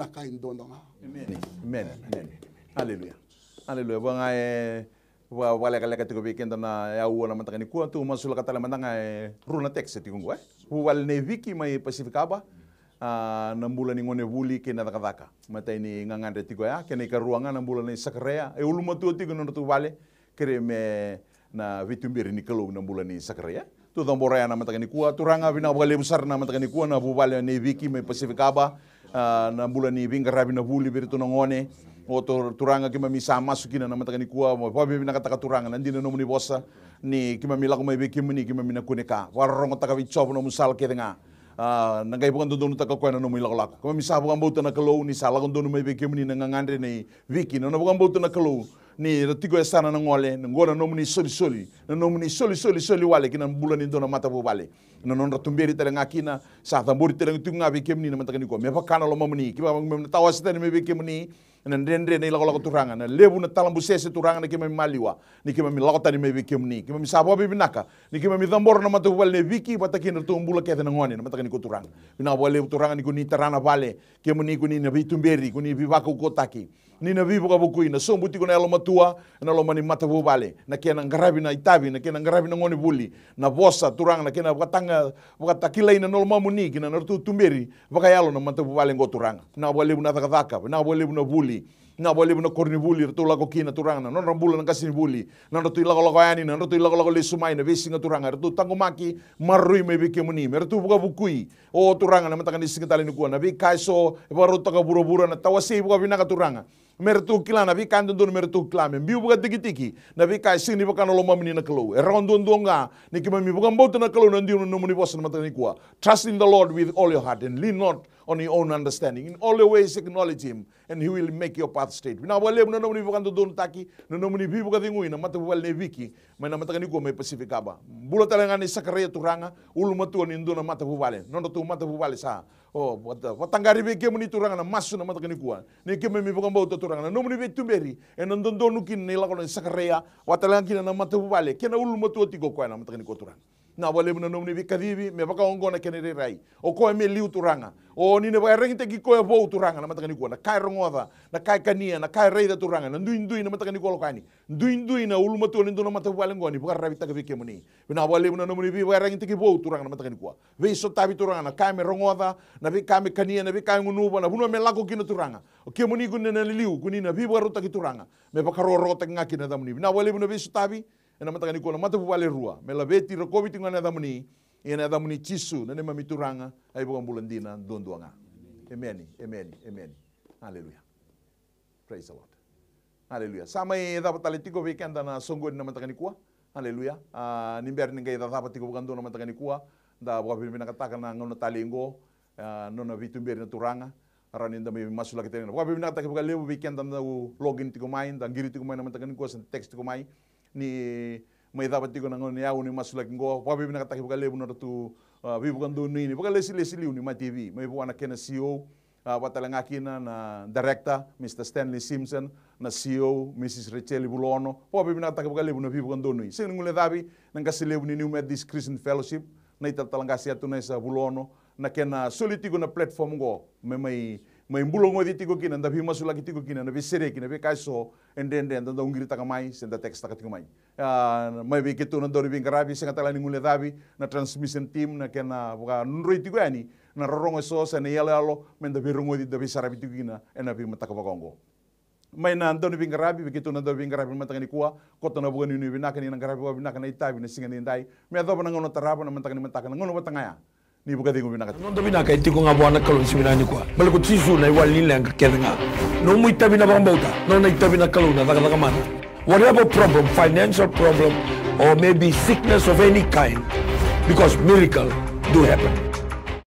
Nakain ye ndɔn amen,
amen amen haleluya wanga wa wala kala ka tigobe kenda na ya e wona mantaka ni kuan tu masula ka tala mantanga e runa tek se tigungu eh wal ne viki mai pasifikaba Uh, nambula ni ngone buli ke na dakadaka mata ini ngangande tigo ya eh? ke ka ruangan nambula ni sakrea e ulu matu tigo no tu vale kere me na vitumbir ni kelo nambula ni sakrea tu dombora ya na mata ni kuat turanga bina bale besar na mata ni kuat na bu vale ni viki me pasifikaba uh, na bula ni vinga rabi na buli biri tuna ngone o to turanga kima mi sa masu kina na mataka ni kua mo pa bibi na kataka turanga na ndina bosa ni kima mi lako mai be kima ni kima mi na kune ka war rongo taka bi chobo no musal ke denga uh, na gai bukan dono taka kua na no mi lako lako kima mi sa bukan bauta na kalou ni sa lako dono mai be kima ni na ngangandre nei viki na bukan bauta na kalou ni lo tigo sana na ngole na ngora nomu ni soli soli na nomu ni soli soli soli wale kina bula ni dona mata bo wale na non ratumberi tere ngakina sa tambori tere ngi tunga be kemni na mata kini ko me lo kiba tere kemni na ndrendre na ilako lako turanga na lebu na talambu sese turanga na kima mi maliwa ni kima mi lakota ni mebi kim ni kima mi binaka ni kima mi dambor na matu wal ne viki bata kin tu mbula ke na ngone na mata ni ko turanga bina turanga ni tarana vale kima ni kuni ni na bitumberi ko ni bivaka ni na vivo kabo kuina so mbuti na lo na mata vale na ke na ngarabi na itabi na ke na ngarabi na buli na vosa turanga na ke na wakatanga wakatakila ina no mamuni kina na tu tumberi baka yalo na mata vale ngo na lebu na takataka na wal lebu na buli bully boleh bole na korni buli tu lago kina turang na non rambula na kasini buli na tuh lago lago ani na tu lago lago le sumai na besinga turang na tu tango maki marui me bike muni mer tu buka bukui o turang na matakan isinga tali ni kuana kaiso baru taka buru buru na tawasi buka binaka turang Mer kan eh, tu kila na vika ando dono mer tu klame. Biu buka tiki tiki. Na vika sini buka no loma na kalu. don donga. Niki mami buka mbauta na kalu na ndiu no muni bosa na matani Trust in the Lord with all your heart and lean not on your own understanding. In all your ways acknowledge him and he will make your path straight. Wina wale muna muni buka ando dono taki. Na no muni biu buka tingui na mata wale ne viki. Mai na matani kua mai Pacific aba. talanga ni turanga. Ulu matua ni ndo na mata wale. Nono tu mata wale saa. Oh, bota watangari be beke ni turanga na masu na mata ni kuwa ni kemo mi boka mbau turanga na nomuni be tumberi e eh, na ndondo nukin ni lakono sakareya watalanga kina na mata bale kena ulu matu otiko kwa na kuwa turanga na wale mna nomni vikadhivi me ongo na kenere rai o ko liu turanga o ni ne ba rengi te ki ko turanga na mataka ni kuona kai rongoda na kai kania na kai reida turanga na ndui ndui na mataka ni ko lokani ndui ndui na ulu matu ni ndona matu wale ngoni baka ravita ka vike muni na wale mna nomni vi ba rengi te ki turanga na mataka ni kuwa ve so tabi turanga na kai me rongoda na vi kai me kania na vi kai ngunuba na buno me lako kina turanga o ke muni kunene liu kunina vi ba ruta ki turanga me baka ro ro ta ngaki na damni na wale mna vi so tabi ena mataka ni kola mata vuvale rua me lave ti rakovi tinga e na damani ena damani chisu na ne mamituranga ai boka bulandina dondoanga Emeni, emeni, emeni. hallelujah praise the lord hallelujah sama e da pataletiko ve kanda na songo na mataka ni hallelujah uh, ah, nimber ningai da da patiko boka ndona mataka ni kwa da boka kataka na ngono talingo uh, ah, nona vitumber na turanga ranin da may masula kita nila. Wabi na kita kapagal lewo weekend login ti kumain, ang giri ti kumain naman tagan ko sa text ni mai dapat di na ni aw ni masulak ngo pa bi na takip kale buno tu bibi bukan kan do ni ni lesi lesi liu ni ma tv mai bu ana kena ceo watalanga kina na director mr stanley simpson na ceo mrs rachel bulono pa bi na takip kale buno bi kan do ni sing ngule dabi nang kasile ni new med this christian fellowship na itatalanga sia atu na isa bulono na kena solitigo na platform go, may mai Maimbulong mo dito ko kinan, dabi tikukina, kiti ko kinan, dabi sire kinan, dabi kaiso, ende ende ende da unggiri taka mai, senda teks taka tika mai. Ah, mai bi kitu dori bing karabi, sanga tala ningule dabi, na transmission team, na kena buka nuri tiko ani, ya na rorong eso, sena yale alo, men dabi rongo di dabi sarabi tikukina, kina, ena bi mataka bakongo. Mai na ndoni bing karabi, bi kitu nan dori bing karabi, mataka kua, kota na buka nini binaka ni nang karabi, binaka na itabi, na singa nindai ndai, me adoba na ngono taraba na mataka ni mataka, na ngono matangaya. ni buka dingo bina kati nondo bina kati ko ngabo
anak simina ni kwa bal tisu na walin lang ka kenga no mu itabi na bang bauta no na itabi na kalau na daga daga mana whatever problem financial problem or maybe sickness of any kind because miracle do happen